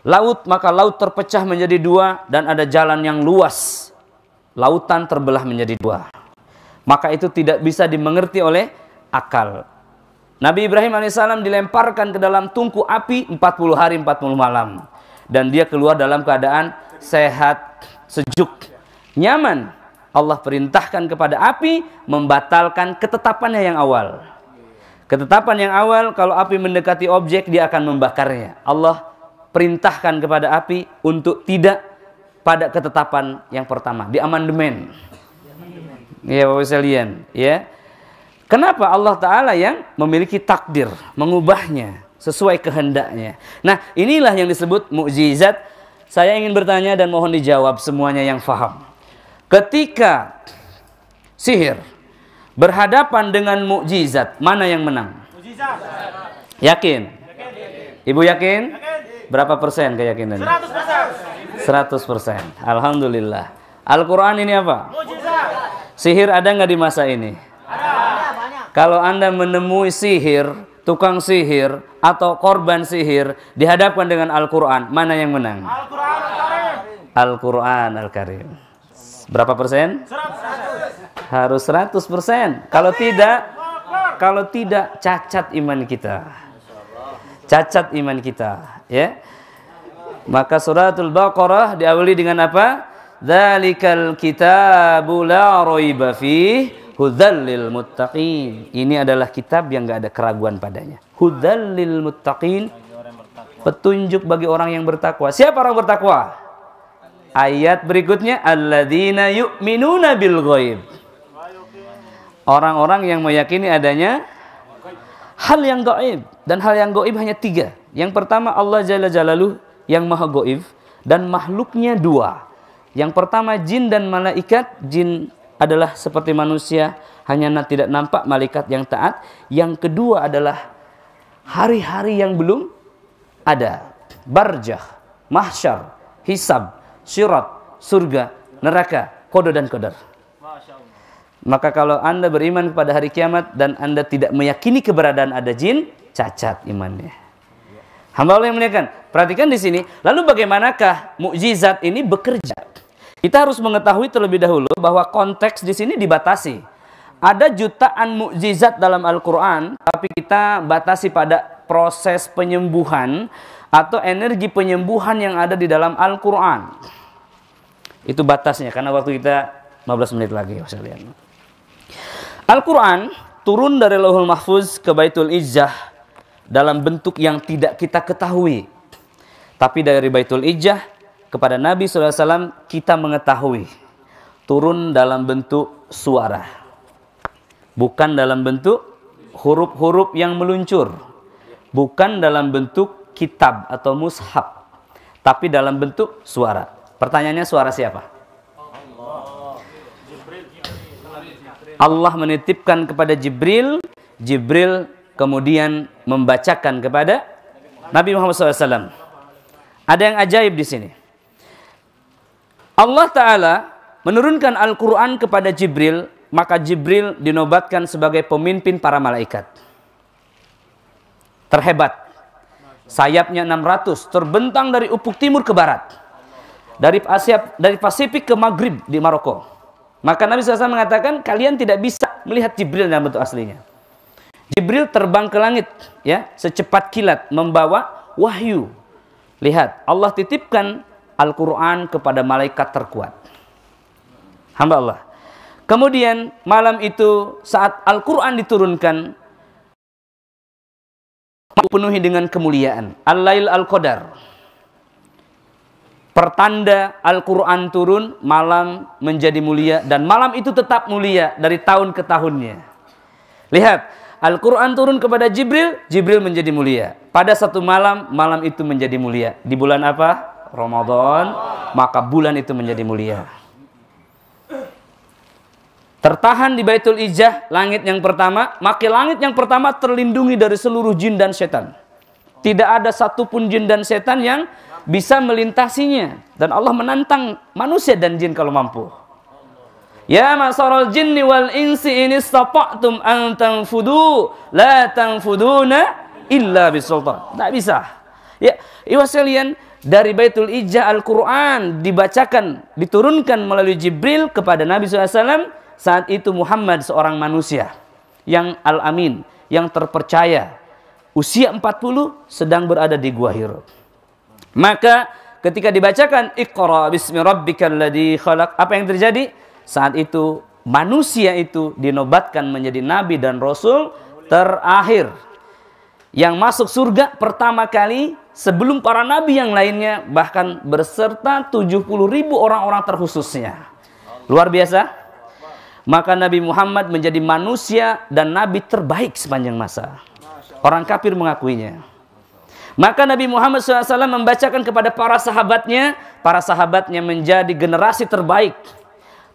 laut maka laut terpecah menjadi dua dan ada jalan yang luas. Lautan terbelah menjadi dua. Maka itu tidak bisa dimengerti oleh akal. Nabi Ibrahim alaihissalam dilemparkan ke dalam tungku api 40 hari 40 malam. Dan dia keluar dalam keadaan sehat, sejuk, nyaman. Allah perintahkan kepada api membatalkan ketetapannya yang awal. Ketetapan yang awal kalau api mendekati objek dia akan membakarnya. Allah perintahkan kepada api untuk tidak pada ketetapan yang pertama di amandemen. Ya Bapak sekalian, ya. Kenapa Allah taala yang memiliki takdir, mengubahnya sesuai kehendaknya. Nah, inilah yang disebut mukjizat. Saya ingin bertanya dan mohon dijawab semuanya yang faham. Ketika sihir berhadapan dengan mukjizat, mana yang menang? Mujizat. Yakin? Ibu yakin? Berapa persen keyakinan? 100%. persen. Alhamdulillah. Al-Qur'an ini apa? Mujizat. Sihir ada nggak di masa ini? Kalau Anda menemui sihir, tukang sihir atau korban sihir dihadapkan dengan Al-Qur'an, mana yang menang? Al-Qur'an Al-Karim. Al-Qur'an Al-Karim. Berapa persen? 100. Harus 100 persen. Kalau tidak, kalau tidak cacat iman kita. Cacat iman kita, ya. Maka suratul Baqarah diawali dengan apa? Dzalikal kitabu la raiba fihi muttaqin. Ini adalah kitab yang enggak ada keraguan padanya. hudalil muttaqin. Petunjuk bagi orang yang bertakwa. Siapa orang bertakwa? Ayat berikutnya alladzina yu'minuna bil ghaib. Orang-orang yang meyakini adanya hal yang gaib dan hal yang gaib hanya tiga. Yang pertama Allah Jalla jalalu yang maha gaib dan makhluknya dua. Yang pertama jin dan malaikat. Jin adalah seperti manusia hanya tidak nampak malaikat yang taat. Yang kedua adalah hari-hari yang belum ada. Barjah, mahsyar, hisab syirat, surga, neraka, kodo dan kodar. Maka kalau anda beriman kepada hari kiamat dan anda tidak meyakini keberadaan ada jin, cacat imannya. Hamba Allah yang muliakan, perhatikan di sini. Lalu bagaimanakah mukjizat ini bekerja? Kita harus mengetahui terlebih dahulu bahwa konteks di sini dibatasi. Ada jutaan mukjizat dalam Al-Quran, tapi kita batasi pada proses penyembuhan atau energi penyembuhan yang ada di dalam Al-Quran. Itu batasnya karena waktu kita 15 menit lagi sekalian. Al-Qur'an turun dari Lauhul Mahfuz ke Baitul Izzah dalam bentuk yang tidak kita ketahui. Tapi dari Baitul Izzah kepada Nabi SAW kita mengetahui turun dalam bentuk suara bukan dalam bentuk huruf-huruf yang meluncur bukan dalam bentuk kitab atau mushab tapi dalam bentuk suara Pertanyaannya suara siapa? Allah menitipkan kepada Jibril, Jibril kemudian membacakan kepada Nabi Muhammad SAW. Ada yang ajaib di sini. Allah Ta'ala menurunkan Al-Quran kepada Jibril, maka Jibril dinobatkan sebagai pemimpin para malaikat. Terhebat. Sayapnya 600, terbentang dari upuk timur ke barat dari Asia dari Pasifik ke Maghrib di Maroko. Maka Nabi SAW mengatakan kalian tidak bisa melihat Jibril dalam bentuk aslinya. Jibril terbang ke langit ya secepat kilat membawa wahyu. Lihat Allah titipkan Al-Quran kepada malaikat terkuat. Hamba Allah. Kemudian malam itu saat Al-Quran diturunkan penuhi dengan kemuliaan. Al-Lail Al-Qadar Pertanda Al-Quran turun, malam menjadi mulia. Dan malam itu tetap mulia dari tahun ke tahunnya. Lihat, Al-Quran turun kepada Jibril, Jibril menjadi mulia. Pada satu malam, malam itu menjadi mulia. Di bulan apa? Ramadan. Maka bulan itu menjadi mulia. Tertahan di Baitul Ijah, langit yang pertama, maka langit yang pertama terlindungi dari seluruh jin dan setan. Tidak ada satupun jin dan setan yang bisa melintasinya dan Allah menantang manusia dan jin kalau mampu. Ya masaral jinni wal insi in istata'tum an tanfudu la tanfuduna illa bisultan. Tak bisa. Ya, iwa sekalian dari Baitul Ijah Al-Quran dibacakan, diturunkan melalui Jibril kepada Nabi SAW. Saat itu Muhammad seorang manusia yang Al-Amin, yang terpercaya. Usia 40 sedang berada di Gua Hiro. Maka ketika dibacakan Iqra bismi rabbikal ladzi khalaq, apa yang terjadi? Saat itu manusia itu dinobatkan menjadi nabi dan rasul terakhir. Yang masuk surga pertama kali sebelum para nabi yang lainnya bahkan berserta 70 ribu orang-orang terkhususnya. Luar biasa. Maka Nabi Muhammad menjadi manusia dan nabi terbaik sepanjang masa. Orang kafir mengakuinya. Maka Nabi Muhammad SAW membacakan kepada para sahabatnya, para sahabatnya menjadi generasi terbaik.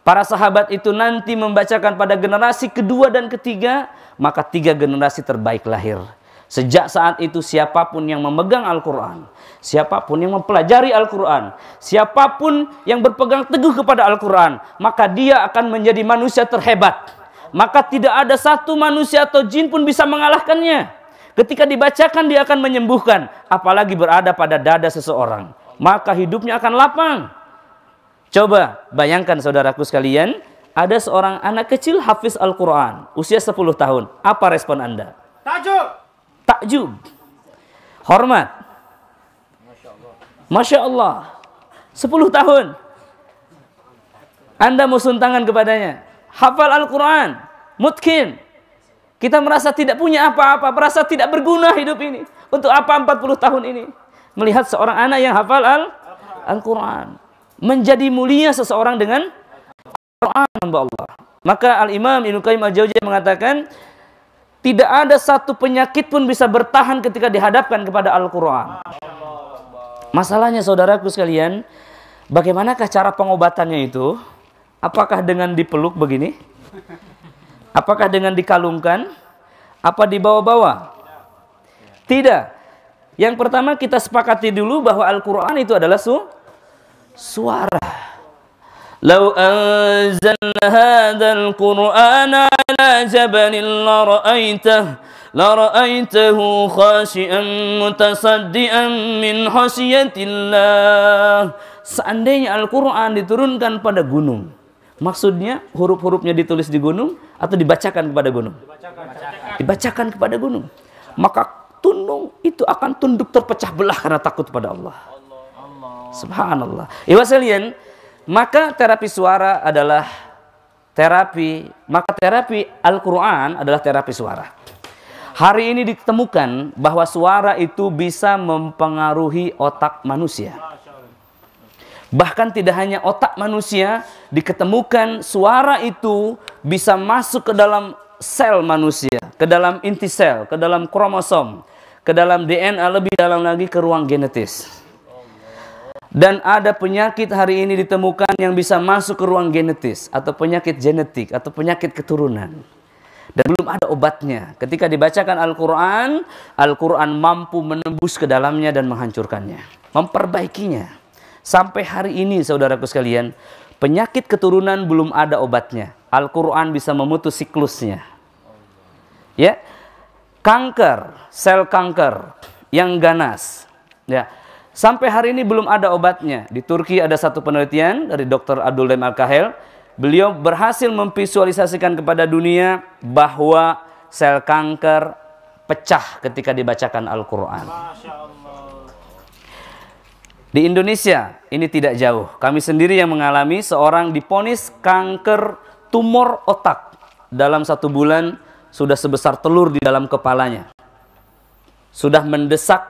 Para sahabat itu nanti membacakan pada generasi kedua dan ketiga, maka tiga generasi terbaik lahir. Sejak saat itu siapapun yang memegang Al-Quran, siapapun yang mempelajari Al-Quran, siapapun yang berpegang teguh kepada Al-Quran, maka dia akan menjadi manusia terhebat. Maka tidak ada satu manusia atau jin pun bisa mengalahkannya. Ketika dibacakan dia akan menyembuhkan. Apalagi berada pada dada seseorang. Maka hidupnya akan lapang. Coba bayangkan saudaraku sekalian. Ada seorang anak kecil hafiz Al-Quran. Usia 10 tahun. Apa respon Anda? Takjub. Takjub. Hormat. Masya Allah. 10 tahun. Anda mau suntangan kepadanya. Hafal Al-Quran. Mutkin. Kita merasa tidak punya apa-apa, merasa tidak berguna hidup ini. Untuk apa 40 tahun ini? Melihat seorang anak yang hafal Al-Quran. Menjadi mulia seseorang dengan Al-Quran Allah. Maka Al-Imam Ibn Qayyim Al-Jauziyah mengatakan, tidak ada satu penyakit pun bisa bertahan ketika dihadapkan kepada Al-Quran. Masalahnya saudaraku sekalian, bagaimanakah cara pengobatannya itu? Apakah dengan dipeluk begini? Apakah dengan dikalungkan? Apa dibawa-bawa? Tidak. Yang pertama kita sepakati dulu bahwa Al-Quran itu adalah su suara. Lau anzalna hadzal Qur'ana ala jabalin la ra'aitahu لرأيته خاشئا متصدئا من min الله Seandainya Al-Quran diturunkan pada gunung Maksudnya huruf-hurufnya ditulis di gunung atau dibacakan kepada gunung? Dibacakan. dibacakan. kepada gunung. Maka tunung itu akan tunduk terpecah belah karena takut pada Allah. Allah. Subhanallah. Iwa ya, maka terapi suara adalah terapi, maka terapi Al-Qur'an adalah terapi suara. Hari ini ditemukan bahwa suara itu bisa mempengaruhi otak manusia. Bahkan tidak hanya otak manusia, diketemukan suara itu bisa masuk ke dalam sel manusia, ke dalam inti sel, ke dalam kromosom, ke dalam DNA lebih dalam lagi ke ruang genetis. Dan ada penyakit hari ini ditemukan yang bisa masuk ke ruang genetis atau penyakit genetik atau penyakit keturunan. Dan belum ada obatnya. Ketika dibacakan Al-Quran, Al-Quran mampu menembus ke dalamnya dan menghancurkannya. Memperbaikinya. Sampai hari ini saudaraku sekalian, penyakit keturunan belum ada obatnya. Al-Quran bisa memutus siklusnya. Ya, kanker, sel kanker yang ganas. Ya, sampai hari ini belum ada obatnya. Di Turki ada satu penelitian dari Dr. Abdul Dem Al-Kahel. Beliau berhasil memvisualisasikan kepada dunia bahwa sel kanker pecah ketika dibacakan Al-Quran. Di Indonesia ini tidak jauh. Kami sendiri yang mengalami seorang diponis kanker tumor otak. Dalam satu bulan sudah sebesar telur di dalam kepalanya. Sudah mendesak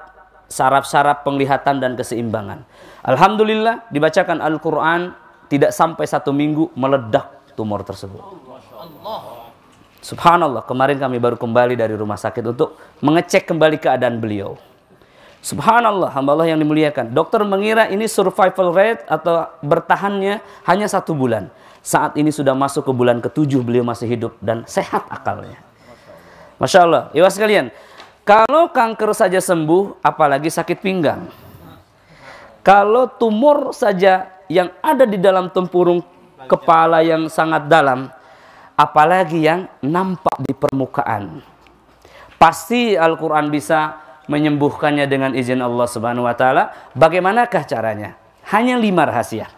saraf-saraf penglihatan dan keseimbangan. Alhamdulillah dibacakan Al-Quran tidak sampai satu minggu meledak tumor tersebut. Subhanallah kemarin kami baru kembali dari rumah sakit untuk mengecek kembali keadaan beliau. Subhanallah, hamba Allah yang dimuliakan. Dokter mengira ini survival rate atau bertahannya hanya satu bulan. Saat ini sudah masuk ke bulan ketujuh beliau masih hidup dan sehat akalnya. Masya Allah. Iwas sekalian, kalau kanker saja sembuh, apalagi sakit pinggang. Kalau tumor saja yang ada di dalam tempurung kepala yang sangat dalam, apalagi yang nampak di permukaan. Pasti Al-Quran bisa menyembuhkannya dengan izin Allah Subhanahu wa taala. Bagaimanakah caranya? Hanya lima rahasia.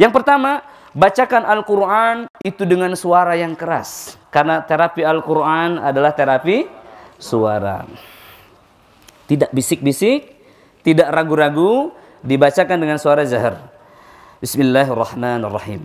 Yang pertama, bacakan Al-Qur'an itu dengan suara yang keras. Karena terapi Al-Qur'an adalah terapi suara. Tidak bisik-bisik, tidak ragu-ragu, dibacakan dengan suara zahir. Bismillahirrahmanirrahim.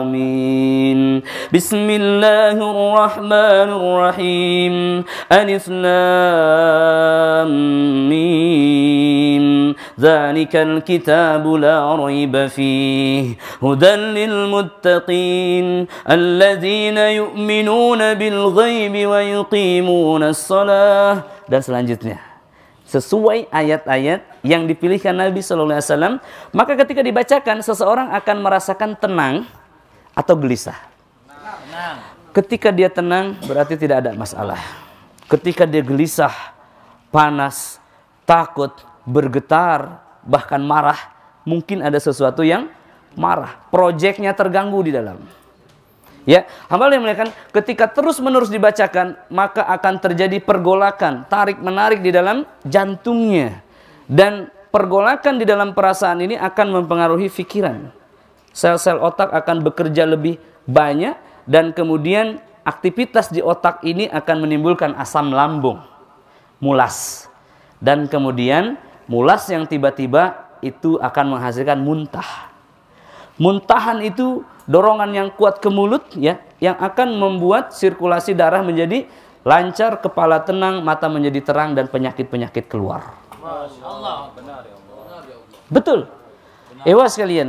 آمين بسم الله الرحمن الرحيم ألف ميم ذلك الكتاب لا ريب فيه هدى للمتقين الذين يؤمنون بالغيب ويقيمون الصلاة dan selanjutnya sesuai ayat-ayat yang dipilihkan Nabi Shallallahu Alaihi Wasallam, maka ketika dibacakan seseorang akan merasakan tenang atau gelisah. Ketika dia tenang berarti tidak ada masalah. Ketika dia gelisah, panas, takut, bergetar, bahkan marah, mungkin ada sesuatu yang marah. Proyeknya terganggu di dalam. Ya, hamba yang melihatkan ketika terus-menerus dibacakan, maka akan terjadi pergolakan, tarik-menarik di dalam jantungnya. Dan pergolakan di dalam perasaan ini akan mempengaruhi pikiran. Sel-sel otak akan bekerja lebih banyak dan kemudian aktivitas di otak ini akan menimbulkan asam lambung, mulas. Dan kemudian mulas yang tiba-tiba itu akan menghasilkan muntah. Muntahan itu dorongan yang kuat ke mulut ya yang akan membuat sirkulasi darah menjadi lancar, kepala tenang, mata menjadi terang dan penyakit-penyakit keluar. Ya ya Allah. Betul. Ewa eh, sekalian.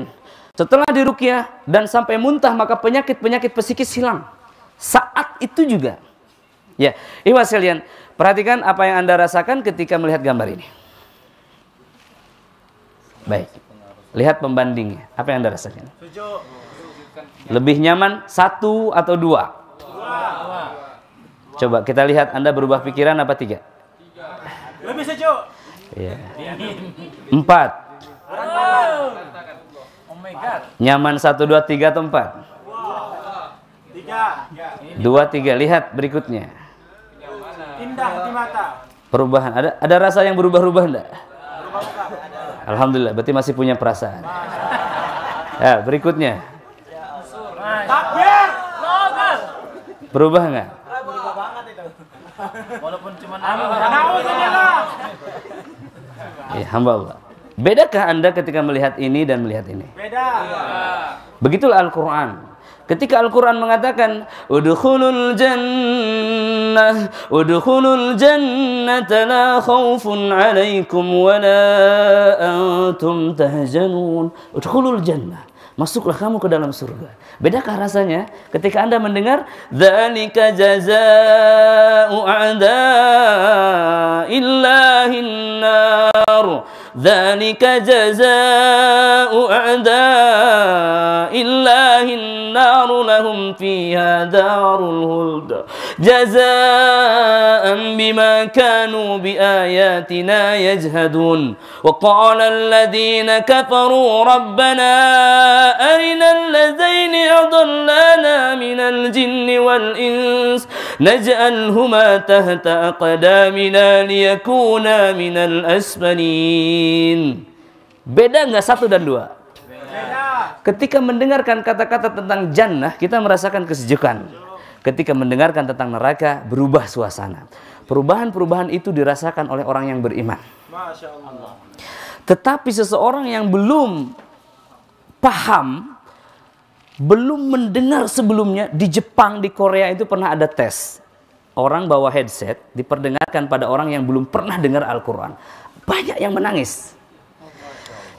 Setelah dirukyah dan sampai muntah maka penyakit-penyakit psikis hilang. Saat itu juga. Ya, Ewa eh, sekalian. Perhatikan apa yang Anda rasakan ketika melihat gambar ini. Baik. Lihat pembandingnya. Apa yang Anda rasakan? Lebih nyaman satu atau dua? Coba kita lihat Anda berubah pikiran apa tiga? Lebih sejuk. Yeah. Empat. Oh nyaman satu dua tiga atau empat? Tiga. Dua tiga. Lihat berikutnya. Indah di mata. Perubahan. Ada ada rasa yang berubah-ubah enggak? Alhamdulillah, berarti masih punya perasaan. Ya, berikutnya. Takbir! Berubah nggak? Berubah banget itu. Walaupun cuma iya, Allah. Bedakah Anda ketika melihat ini dan melihat ini? Beda. Begitulah Al-Qur'an. Ketika Al-Quran mengatakan Udukhulul jannah Udukhulul jannata la khawfun alaikum Wa la antum tahjanun Udukhulul jannah Masuklah kamu ke dalam surga. Bedakah rasanya ketika Anda mendengar dzalika jazaa'u a'da'illahin nar ذلك جزاء أعداء الله النار لهم فيها دار الهلد جزاء بما كانوا بآياتنا يجهدون وقال الذين كفروا ربنا أرنا الذين أضلانا من الجن والإنس نجعلهما تحت أقدامنا ليكونا من الأسفلين amin. Beda nggak satu dan dua? Beda. Ketika mendengarkan kata-kata tentang jannah, kita merasakan kesejukan. Ketika mendengarkan tentang neraka, berubah suasana. Perubahan-perubahan itu dirasakan oleh orang yang beriman. Tetapi seseorang yang belum paham, belum mendengar sebelumnya, di Jepang, di Korea itu pernah ada tes. Orang bawa headset, diperdengarkan pada orang yang belum pernah dengar Al-Quran banyak yang menangis.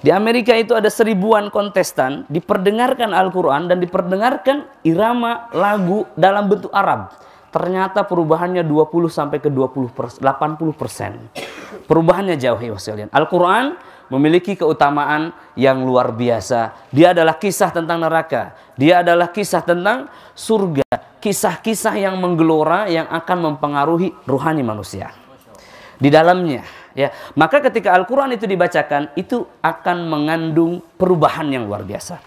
Di Amerika itu ada seribuan kontestan diperdengarkan Al-Quran dan diperdengarkan irama lagu dalam bentuk Arab. Ternyata perubahannya 20 sampai ke 20 pers 80 persen. Perubahannya jauh ya sekalian. Al-Quran memiliki keutamaan yang luar biasa. Dia adalah kisah tentang neraka. Dia adalah kisah tentang surga. Kisah-kisah yang menggelora yang akan mempengaruhi ruhani manusia. Di dalamnya ya maka ketika Al-Qur'an itu dibacakan itu akan mengandung perubahan yang luar biasa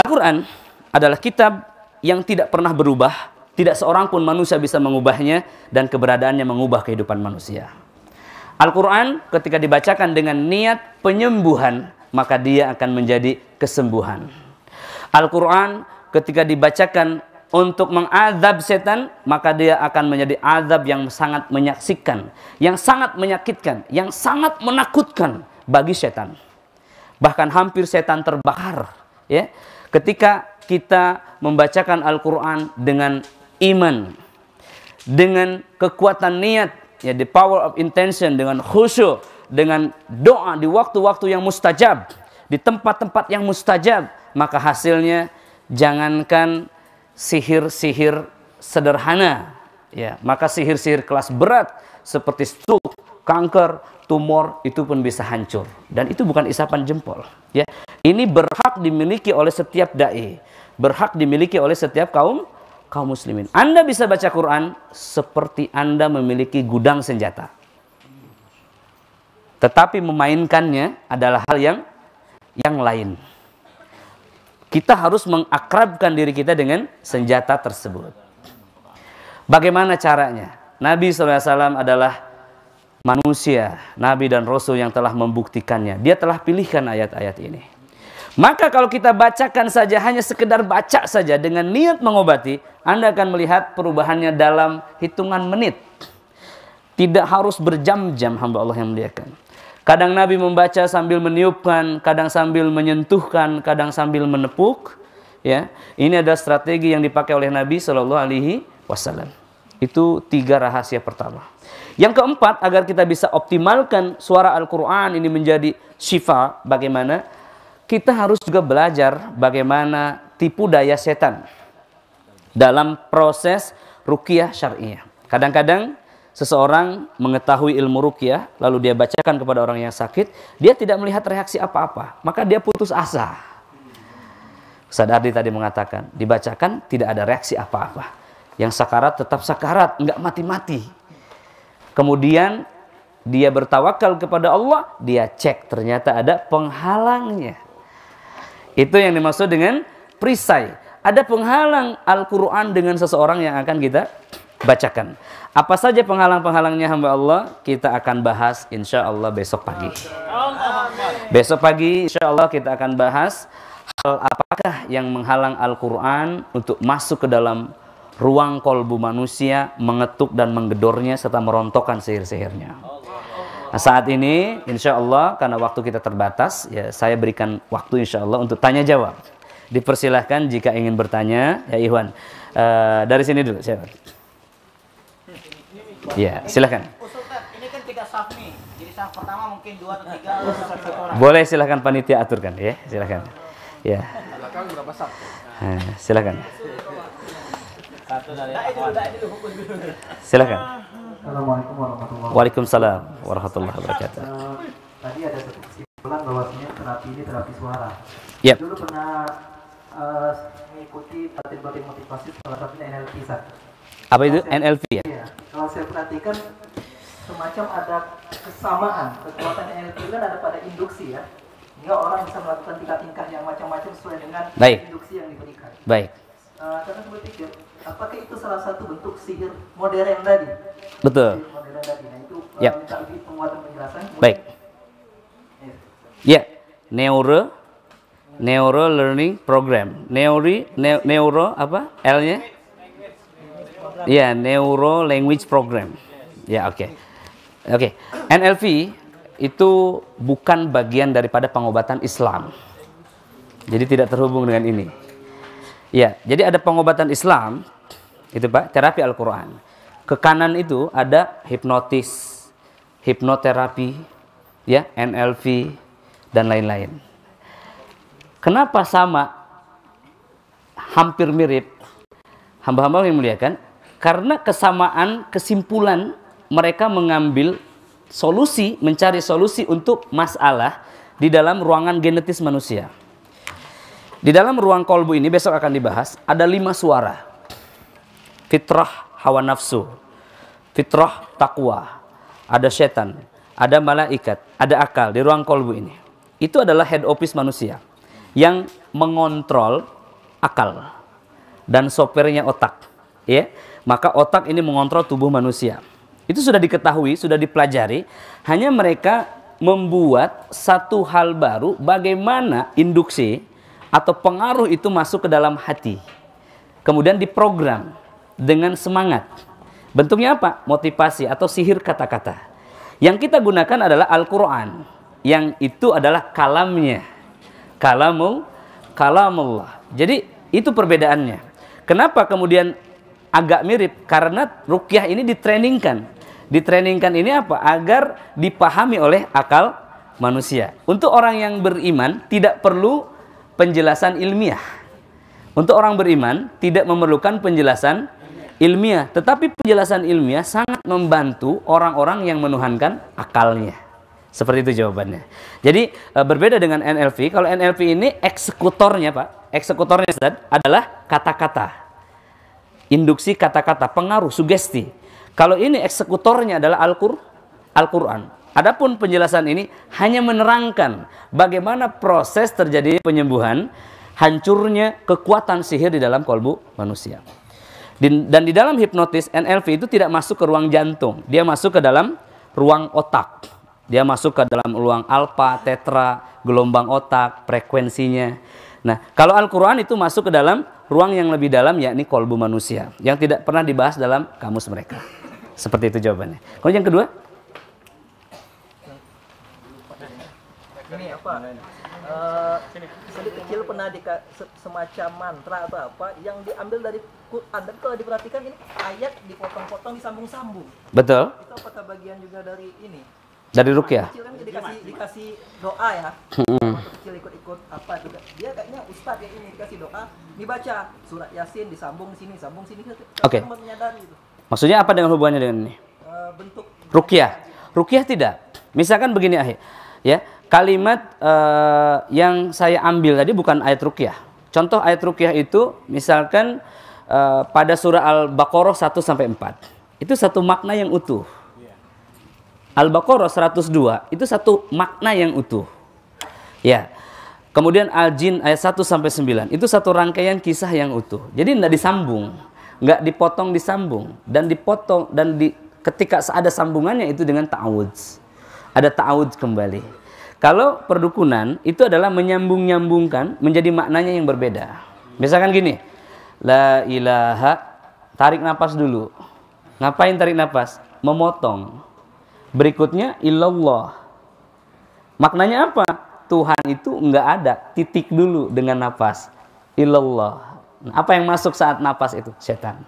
Al-Qur'an adalah kitab yang tidak pernah berubah tidak seorang pun manusia bisa mengubahnya dan keberadaannya mengubah kehidupan manusia Al-Qur'an ketika dibacakan dengan niat penyembuhan maka dia akan menjadi kesembuhan Al-Qur'an ketika dibacakan untuk mengadab setan, maka dia akan menjadi adab yang sangat menyaksikan, yang sangat menyakitkan, yang sangat menakutkan bagi setan. Bahkan hampir setan terbakar, ya. Ketika kita membacakan Al-Qur'an dengan iman, dengan kekuatan niat, ya the power of intention dengan khusyuk, dengan doa di waktu-waktu yang mustajab, di tempat-tempat yang mustajab, maka hasilnya jangankan sihir-sihir sederhana ya maka sihir-sihir kelas berat seperti stroke kanker tumor itu pun bisa hancur dan itu bukan isapan jempol ya ini berhak dimiliki oleh setiap dai berhak dimiliki oleh setiap kaum kaum muslimin Anda bisa baca Quran seperti Anda memiliki gudang senjata tetapi memainkannya adalah hal yang yang lain kita harus mengakrabkan diri kita dengan senjata tersebut. Bagaimana caranya? Nabi SAW adalah manusia, nabi dan rasul yang telah membuktikannya. Dia telah pilihkan ayat-ayat ini. Maka kalau kita bacakan saja hanya sekedar baca saja dengan niat mengobati, Anda akan melihat perubahannya dalam hitungan menit. Tidak harus berjam-jam hamba Allah yang melihatkan. Kadang Nabi membaca sambil meniupkan, kadang sambil menyentuhkan, kadang sambil menepuk. Ya, ini ada strategi yang dipakai oleh Nabi Shallallahu Alaihi Wasallam. Itu tiga rahasia pertama. Yang keempat, agar kita bisa optimalkan suara Al-Quran ini menjadi syifa, bagaimana? Kita harus juga belajar bagaimana tipu daya setan dalam proses rukiah syariah. Kadang-kadang seseorang mengetahui ilmu ruqyah lalu dia bacakan kepada orang yang sakit, dia tidak melihat reaksi apa-apa, maka dia putus asa. Ustaz Ardi tadi mengatakan, dibacakan tidak ada reaksi apa-apa. Yang sakarat tetap sakarat, enggak mati-mati. Kemudian dia bertawakal kepada Allah, dia cek ternyata ada penghalangnya. Itu yang dimaksud dengan perisai. Ada penghalang Al-Quran dengan seseorang yang akan kita bacakan. Apa saja penghalang-penghalangnya hamba Allah, kita akan bahas insya Allah besok pagi. Besok pagi insya Allah kita akan bahas hal apakah yang menghalang Al-Quran untuk masuk ke dalam ruang kolbu manusia, mengetuk dan menggedornya serta merontokkan sihir-sihirnya. Nah, saat ini, insya Allah, karena waktu kita terbatas, ya saya berikan waktu insya Allah untuk tanya jawab. Dipersilahkan jika ingin bertanya, ya Iwan. Uh, dari sini dulu, saya. Iya, silakan. Ini kan tiga saf nih. Jadi saf pertama mungkin dua atau tiga orang. Boleh silakan panitia aturkan ya, silakan. Ya. Silakan berapa saf? Nah, silakan. Satu dari nah, Silakan. Assalamualaikum warahmatullahi wabarakatuh. Waalaikumsalam warahmatullahi wabarakatuh. Eh, tadi ada kesimpulan bahwasanya terapi ini terapi suara. Yep. Dulu pernah uh, mengikuti pelatihan-pelatihan motivasi salah satunya NLP, saat apa itu saya, NLP ya? ya? Kalau saya perhatikan semacam ada kesamaan kekuatan NLP kan ada pada induksi ya. Sehingga orang bisa melakukan tingkah-tingkah yang macam-macam sesuai dengan Baik. induksi yang diberikan. Baik. Uh, eh, karena saya pikir, apakah itu salah satu bentuk sihir modern tadi? Betul. Sihir modern tadi. Nah, itu uh, ya. minta lebih penguatan penjelasan. Baik. Iya. Ya. yeah. Neuro Neuro Learning Program. Neuri, ne, neuro apa? L-nya? Iya, iya, program. Yeah, neuro language program. Ya, oke. Okay. Oke. Okay. NLP itu bukan bagian daripada pengobatan Islam. Jadi tidak terhubung dengan ini. Ya, jadi ada pengobatan Islam itu Pak, terapi Al-Qur'an. Ke kanan itu ada hipnotis, hipnoterapi, ya, NLP dan lain-lain. Kenapa sama hampir mirip hamba-hamba yang muliakan karena kesamaan kesimpulan mereka mengambil solusi, mencari solusi untuk masalah di dalam ruangan genetis manusia. Di dalam ruang kolbu ini besok akan dibahas ada lima suara. Fitrah hawa nafsu, fitrah takwa, ada setan, ada malaikat, ada akal di ruang kolbu ini. Itu adalah head office manusia yang mengontrol akal dan sopirnya otak, ya maka otak ini mengontrol tubuh manusia. Itu sudah diketahui, sudah dipelajari. Hanya mereka membuat satu hal baru bagaimana induksi atau pengaruh itu masuk ke dalam hati. Kemudian diprogram dengan semangat. Bentuknya apa? Motivasi atau sihir kata-kata. Yang kita gunakan adalah Al-Quran. Yang itu adalah kalamnya. Kalamul, kalamullah. Jadi itu perbedaannya. Kenapa kemudian agak mirip karena rukyah ini ditrainingkan. Ditrainingkan ini apa? Agar dipahami oleh akal manusia. Untuk orang yang beriman tidak perlu penjelasan ilmiah. Untuk orang beriman tidak memerlukan penjelasan ilmiah, tetapi penjelasan ilmiah sangat membantu orang-orang yang menuhankan akalnya. Seperti itu jawabannya. Jadi eh, berbeda dengan NLP, kalau NLP ini eksekutornya, Pak. Eksekutornya adalah kata-kata Induksi kata-kata, pengaruh, sugesti. Kalau ini eksekutornya adalah Al-Qur'an. Adapun penjelasan ini hanya menerangkan bagaimana proses terjadi penyembuhan, hancurnya kekuatan sihir di dalam kolbu manusia. Dan di dalam hipnotis NLP itu tidak masuk ke ruang jantung, dia masuk ke dalam ruang otak. Dia masuk ke dalam ruang alfa, tetra, gelombang otak, frekuensinya. Nah, kalau Al-Qur'an itu masuk ke dalam ruang yang lebih dalam yakni kolbu manusia yang tidak pernah dibahas dalam kamus mereka. Seperti itu jawabannya. Kemudian yang kedua? Ini apa? Uh, kecil pernah di semacam mantra atau apa yang diambil dari Quran dan kalau diperhatikan ini ayat dipotong-potong disambung-sambung. Betul. Itu apakah bagian juga dari ini? Dari rukyah. Kecil kan dikasih dikasih doa ya. Hmm. Kecil ikut-ikut apa juga. Dia kayaknya ustaz ya ini dikasih doa dibaca surat yasin disambung sini sambung sini oke okay. gitu. maksudnya apa dengan hubungannya dengan ini eh, bentuk rukyah rukyah tidak misalkan begini akhir ya kalimat uh, yang saya ambil tadi bukan ayat rukyah contoh ayat rukyah itu misalkan uh, pada surah al-baqarah 1 sampai empat itu satu makna yang utuh Al-Baqarah 102 itu satu makna yang utuh. Ya, Kemudian Al-Jin ayat 1 sampai 9. Itu satu rangkaian kisah yang utuh. Jadi tidak disambung, nggak dipotong disambung dan dipotong dan di ketika ada sambungannya itu dengan ta'awudz. Ada ta'awudz kembali. Kalau perdukunan itu adalah menyambung-nyambungkan menjadi maknanya yang berbeda. Misalkan gini. La ilaha tarik nafas dulu. Ngapain tarik nafas? Memotong. Berikutnya illallah. Maknanya apa? Tuhan itu enggak ada titik dulu dengan nafas ilallah nah, apa yang masuk saat nafas itu setan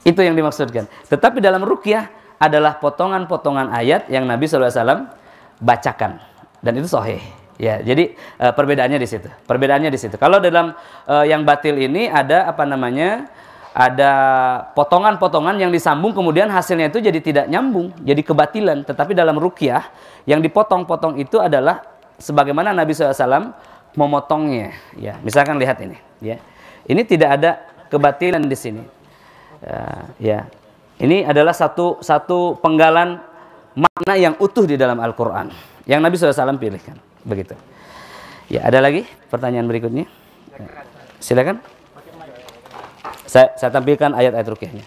itu yang dimaksudkan tetapi dalam rukyah adalah potongan-potongan ayat yang Nabi SAW bacakan dan itu soheh ya jadi eh, perbedaannya di situ perbedaannya di situ kalau dalam eh, yang batil ini ada apa namanya ada potongan-potongan yang disambung kemudian hasilnya itu jadi tidak nyambung, jadi kebatilan. Tetapi dalam rukyah yang dipotong-potong itu adalah sebagaimana Nabi SAW memotongnya. Ya, misalkan lihat ini. Ya, ini tidak ada kebatilan di sini. Uh, ya, ini adalah satu satu penggalan makna yang utuh di dalam Al-Quran yang Nabi SAW pilihkan. Begitu. Ya, ada lagi pertanyaan berikutnya? Ya. Silakan. Saya, saya tampilkan ayat-ayat rukyahnya.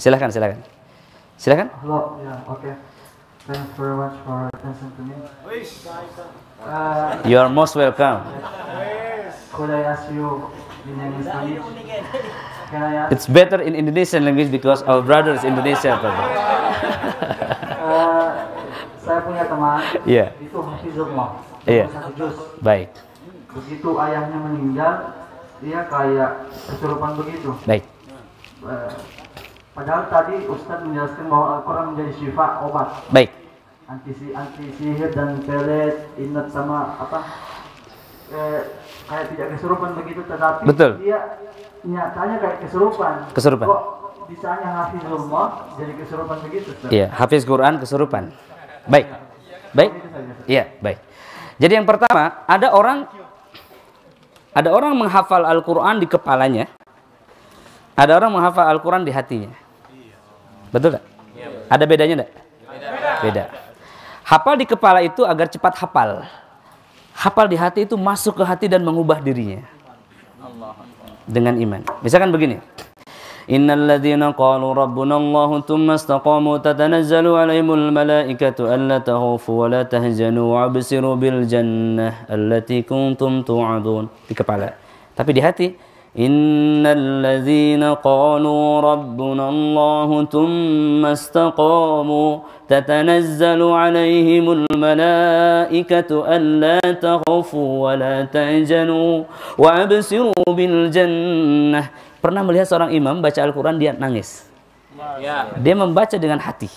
Silahkan, ya, ya, silahkan. Silahkan. Hello, yeah, okay. Thanks very much for attention to me. Uh, you are most welcome. Could I ask you in English nah, ya. It's better in Indonesian language because our brother is Indonesia. uh, saya punya teman. Yeah. Itu hafizullah. Iya. Yeah. Baik. Begitu ayahnya meninggal, dia kayak kesurupan begitu. Baik. Eh, padahal tadi Ustadz menjelaskan bahwa Al-Quran menjadi syifa obat. Baik. Anti, anti sihir dan pelet, inat sama apa? Eh, kayak tidak kesurupan begitu, tetapi Betul. dia nyatanya kayak kesurupan. Kesurupan. Kok bisanya rumah jadi kesurupan begitu? Ustadz? Iya, hafiz Quran kesurupan. Baik. Iya. Baik. Iya, baik. Jadi yang pertama, ada orang ada orang menghafal Al-Quran di kepalanya, ada orang menghafal Al-Quran di hatinya. Betul tak? Ada bedanya tak? Beda. Hafal di kepala itu agar cepat hafal. Hafal di hati itu masuk ke hati dan mengubah dirinya. Dengan iman. Misalkan begini. إن الذين قالوا ربنا الله ثم استقاموا تتنزل عليهم الملائكة ألا تخافوا ولا تهجنوا وابصروا بالجنة التي كنتم توعدون في كبالة. tapi di hati إن الذين قالوا ربنا الله ثم استقاموا تتنزل عليهم الملائكة ألا تخافوا ولا تهجنوا وأبصروا بالجنة Pernah melihat seorang imam baca Al-Quran, dia nangis. Ya. Dia membaca dengan hati.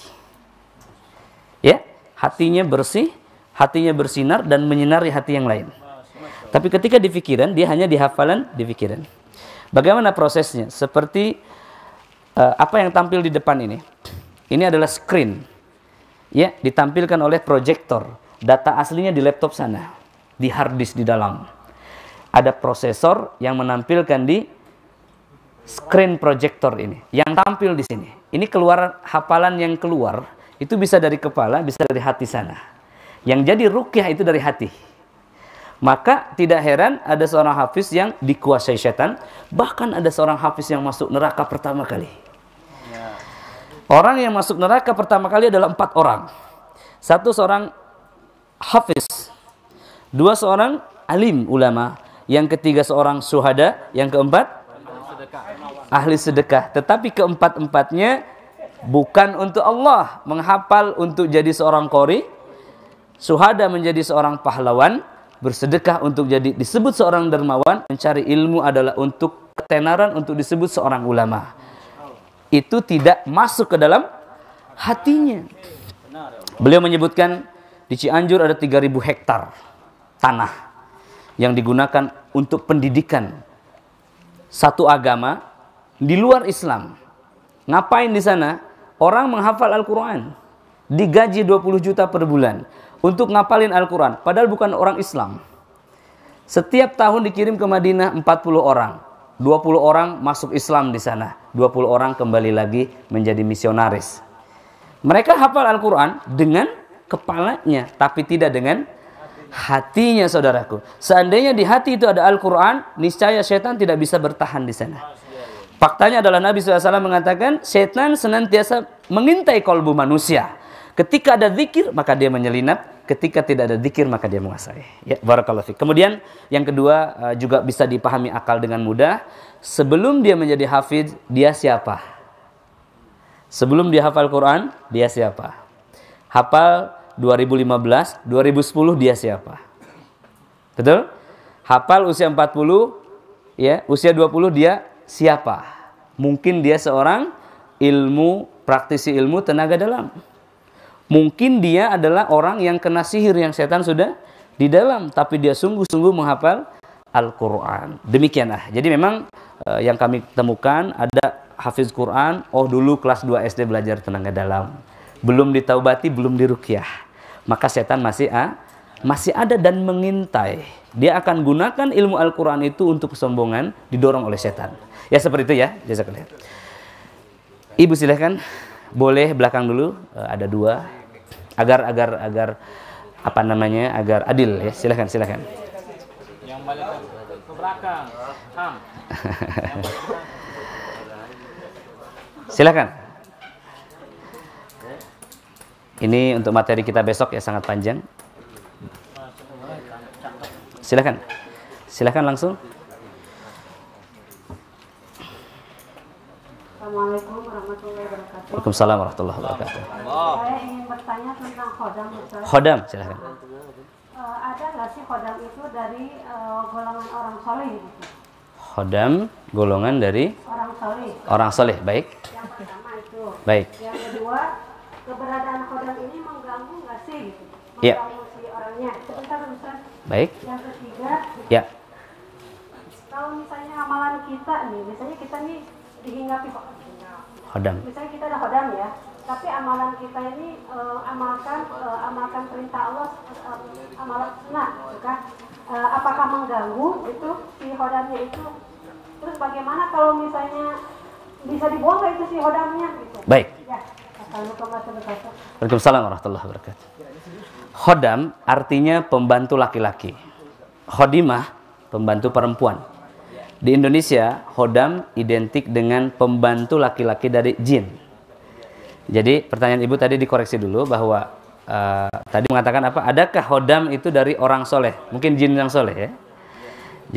Ya, hatinya bersih, hatinya bersinar dan menyinari hati yang lain. Tapi ketika di pikiran, dia hanya di hafalan, di pikiran. Bagaimana prosesnya? Seperti uh, apa yang tampil di depan ini. Ini adalah screen. Ya, ditampilkan oleh proyektor. Data aslinya di laptop sana, di hard disk di dalam. Ada prosesor yang menampilkan di screen projector ini yang tampil di sini. Ini keluar hafalan yang keluar itu bisa dari kepala, bisa dari hati sana. Yang jadi rukyah itu dari hati. Maka tidak heran ada seorang hafiz yang dikuasai setan, bahkan ada seorang hafiz yang masuk neraka pertama kali. Orang yang masuk neraka pertama kali adalah empat orang. Satu seorang hafiz, dua seorang alim ulama, yang ketiga seorang suhada, yang keempat ahli sedekah. Tetapi keempat-empatnya bukan untuk Allah, menghafal untuk jadi seorang kori, suhada menjadi seorang pahlawan, bersedekah untuk jadi disebut seorang dermawan, mencari ilmu adalah untuk ketenaran untuk disebut seorang ulama. Itu tidak masuk ke dalam hatinya. Beliau menyebutkan di Cianjur ada 3000 hektar tanah yang digunakan untuk pendidikan satu agama di luar Islam. Ngapain di sana? Orang menghafal Al-Quran. Digaji 20 juta per bulan. Untuk ngapalin Al-Quran. Padahal bukan orang Islam. Setiap tahun dikirim ke Madinah 40 orang. 20 orang masuk Islam di sana. 20 orang kembali lagi menjadi misionaris. Mereka hafal Al-Quran dengan kepalanya. Tapi tidak dengan hatinya saudaraku. Seandainya di hati itu ada Al-Quran, niscaya setan tidak bisa bertahan di sana. Faktanya adalah Nabi SAW mengatakan, setan senantiasa mengintai kolbu manusia. Ketika ada zikir, maka dia menyelinap. Ketika tidak ada zikir, maka dia menguasai. Ya, barakallahu fiqh. Kemudian yang kedua eh, juga bisa dipahami akal dengan mudah. Sebelum dia menjadi hafid, dia siapa? Sebelum dia hafal Quran, dia siapa? Hafal 2015, 2010 dia siapa? Betul? Hafal usia 40, ya, usia 20 dia siapa? Mungkin dia seorang ilmu, praktisi ilmu tenaga dalam. Mungkin dia adalah orang yang kena sihir yang setan sudah di dalam, tapi dia sungguh-sungguh menghafal Al-Quran. Demikianlah. Jadi memang eh, yang kami temukan ada hafiz Quran, oh dulu kelas 2 SD belajar tenaga dalam. Belum ditaubati, belum dirukyah maka setan masih ah, masih ada dan mengintai. Dia akan gunakan ilmu Al-Quran itu untuk kesombongan didorong oleh setan. Ya seperti itu ya, jasa kalian. Ibu silahkan, boleh belakang dulu eh, ada dua agar agar agar apa namanya agar adil ya silahkan silahkan. Yang balik ke belakang, silahkan. Ini untuk materi kita besok ya sangat panjang. Silakan. Silakan langsung. Assalamualaikum warahmatullahi wabarakatuh. Waalaikumsalam warahmatullahi wabarakatuh. Saya ingin bertanya tentang khodam. Khodam, silakan. Uh, ada nggak sih khodam itu dari uh, golongan orang soleh? Gitu? Khodam golongan dari orang soleh. Orang soleh, baik. Yang pertama itu. Baik. Yang kedua keberadaan kodam ini mengganggu nggak sih gitu? ya. Mengganggu ya. si orangnya. Sebentar, Ustaz. Baik. Yang ketiga. Ya. Kalau misalnya amalan kita nih, misalnya kita nih dihinggapi kodam. Misalnya kita ada kodam ya, tapi amalan kita ini uh, amalkan uh, amalkan perintah Allah, uh, amalan sunnah, Uh, apakah mengganggu itu si kodamnya itu? Terus bagaimana kalau misalnya bisa dibuang itu si hodamnya? Gitu? Baik. Ya. Waalaikumsalam warahmatullahi wabarakatuh. Khodam artinya pembantu laki-laki. Khodimah pembantu perempuan. Di Indonesia, khodam identik dengan pembantu laki-laki dari jin. Jadi pertanyaan ibu tadi dikoreksi dulu bahwa uh, tadi mengatakan apa? Adakah khodam itu dari orang soleh? Mungkin jin yang soleh ya.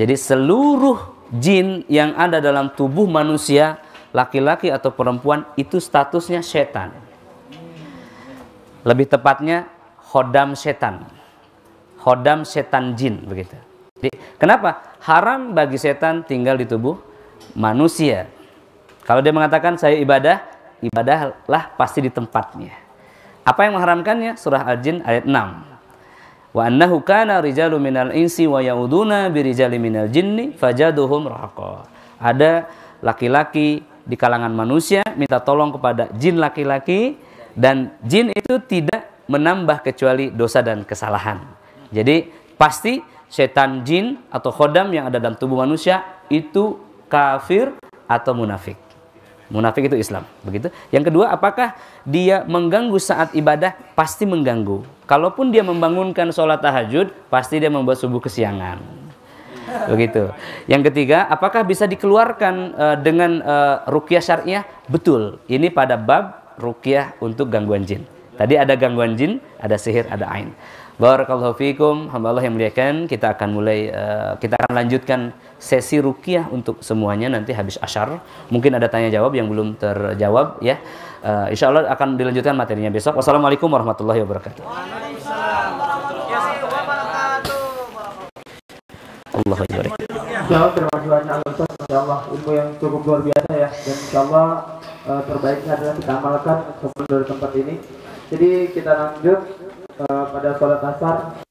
Jadi seluruh jin yang ada dalam tubuh manusia laki-laki atau perempuan itu statusnya setan. Lebih tepatnya hodam setan. Hodam setan jin begitu. Jadi, kenapa? Haram bagi setan tinggal di tubuh manusia. Kalau dia mengatakan saya ibadah, ibadahlah pasti di tempatnya. Apa yang mengharamkannya? Surah Al-Jin ayat 6. Wa annahu kana rijalun minal insi wa yauduna birijalin minal jinni fajaduhum rahaqa. Ada laki-laki di kalangan manusia, minta tolong kepada jin laki-laki dan jin itu tidak menambah kecuali dosa dan kesalahan. Jadi pasti setan jin atau khodam yang ada dalam tubuh manusia itu kafir atau munafik. Munafik itu Islam, begitu. Yang kedua, apakah dia mengganggu saat ibadah? Pasti mengganggu. Kalaupun dia membangunkan sholat tahajud, pasti dia membuat subuh kesiangan begitu. Yang ketiga, apakah bisa dikeluarkan uh, dengan uh, eh, rukyah syariah? Betul. Ini pada bab rukyah untuk gangguan jin. Tadi ada gangguan jin, ada sihir, ada ain. Barakallahu fiikum, hamba yang muliakan, kita akan mulai uh, kita akan lanjutkan sesi rukyah untuk semuanya nanti habis ashar Mungkin ada tanya jawab yang belum terjawab ya. Uh, insya Allah akan dilanjutkan materinya besok. Wassalamualaikum warahmatullahi wabarakatuh. Waalaikumsalam. Allah Akbar. Ya, terima kasih Ustaz. Allah, ilmu yang cukup luar biasa ya. Dan insya Allah uh, eh, terbaiknya adalah kita amalkan sebelum dari tempat ini. Jadi kita lanjut uh, pada sholat asar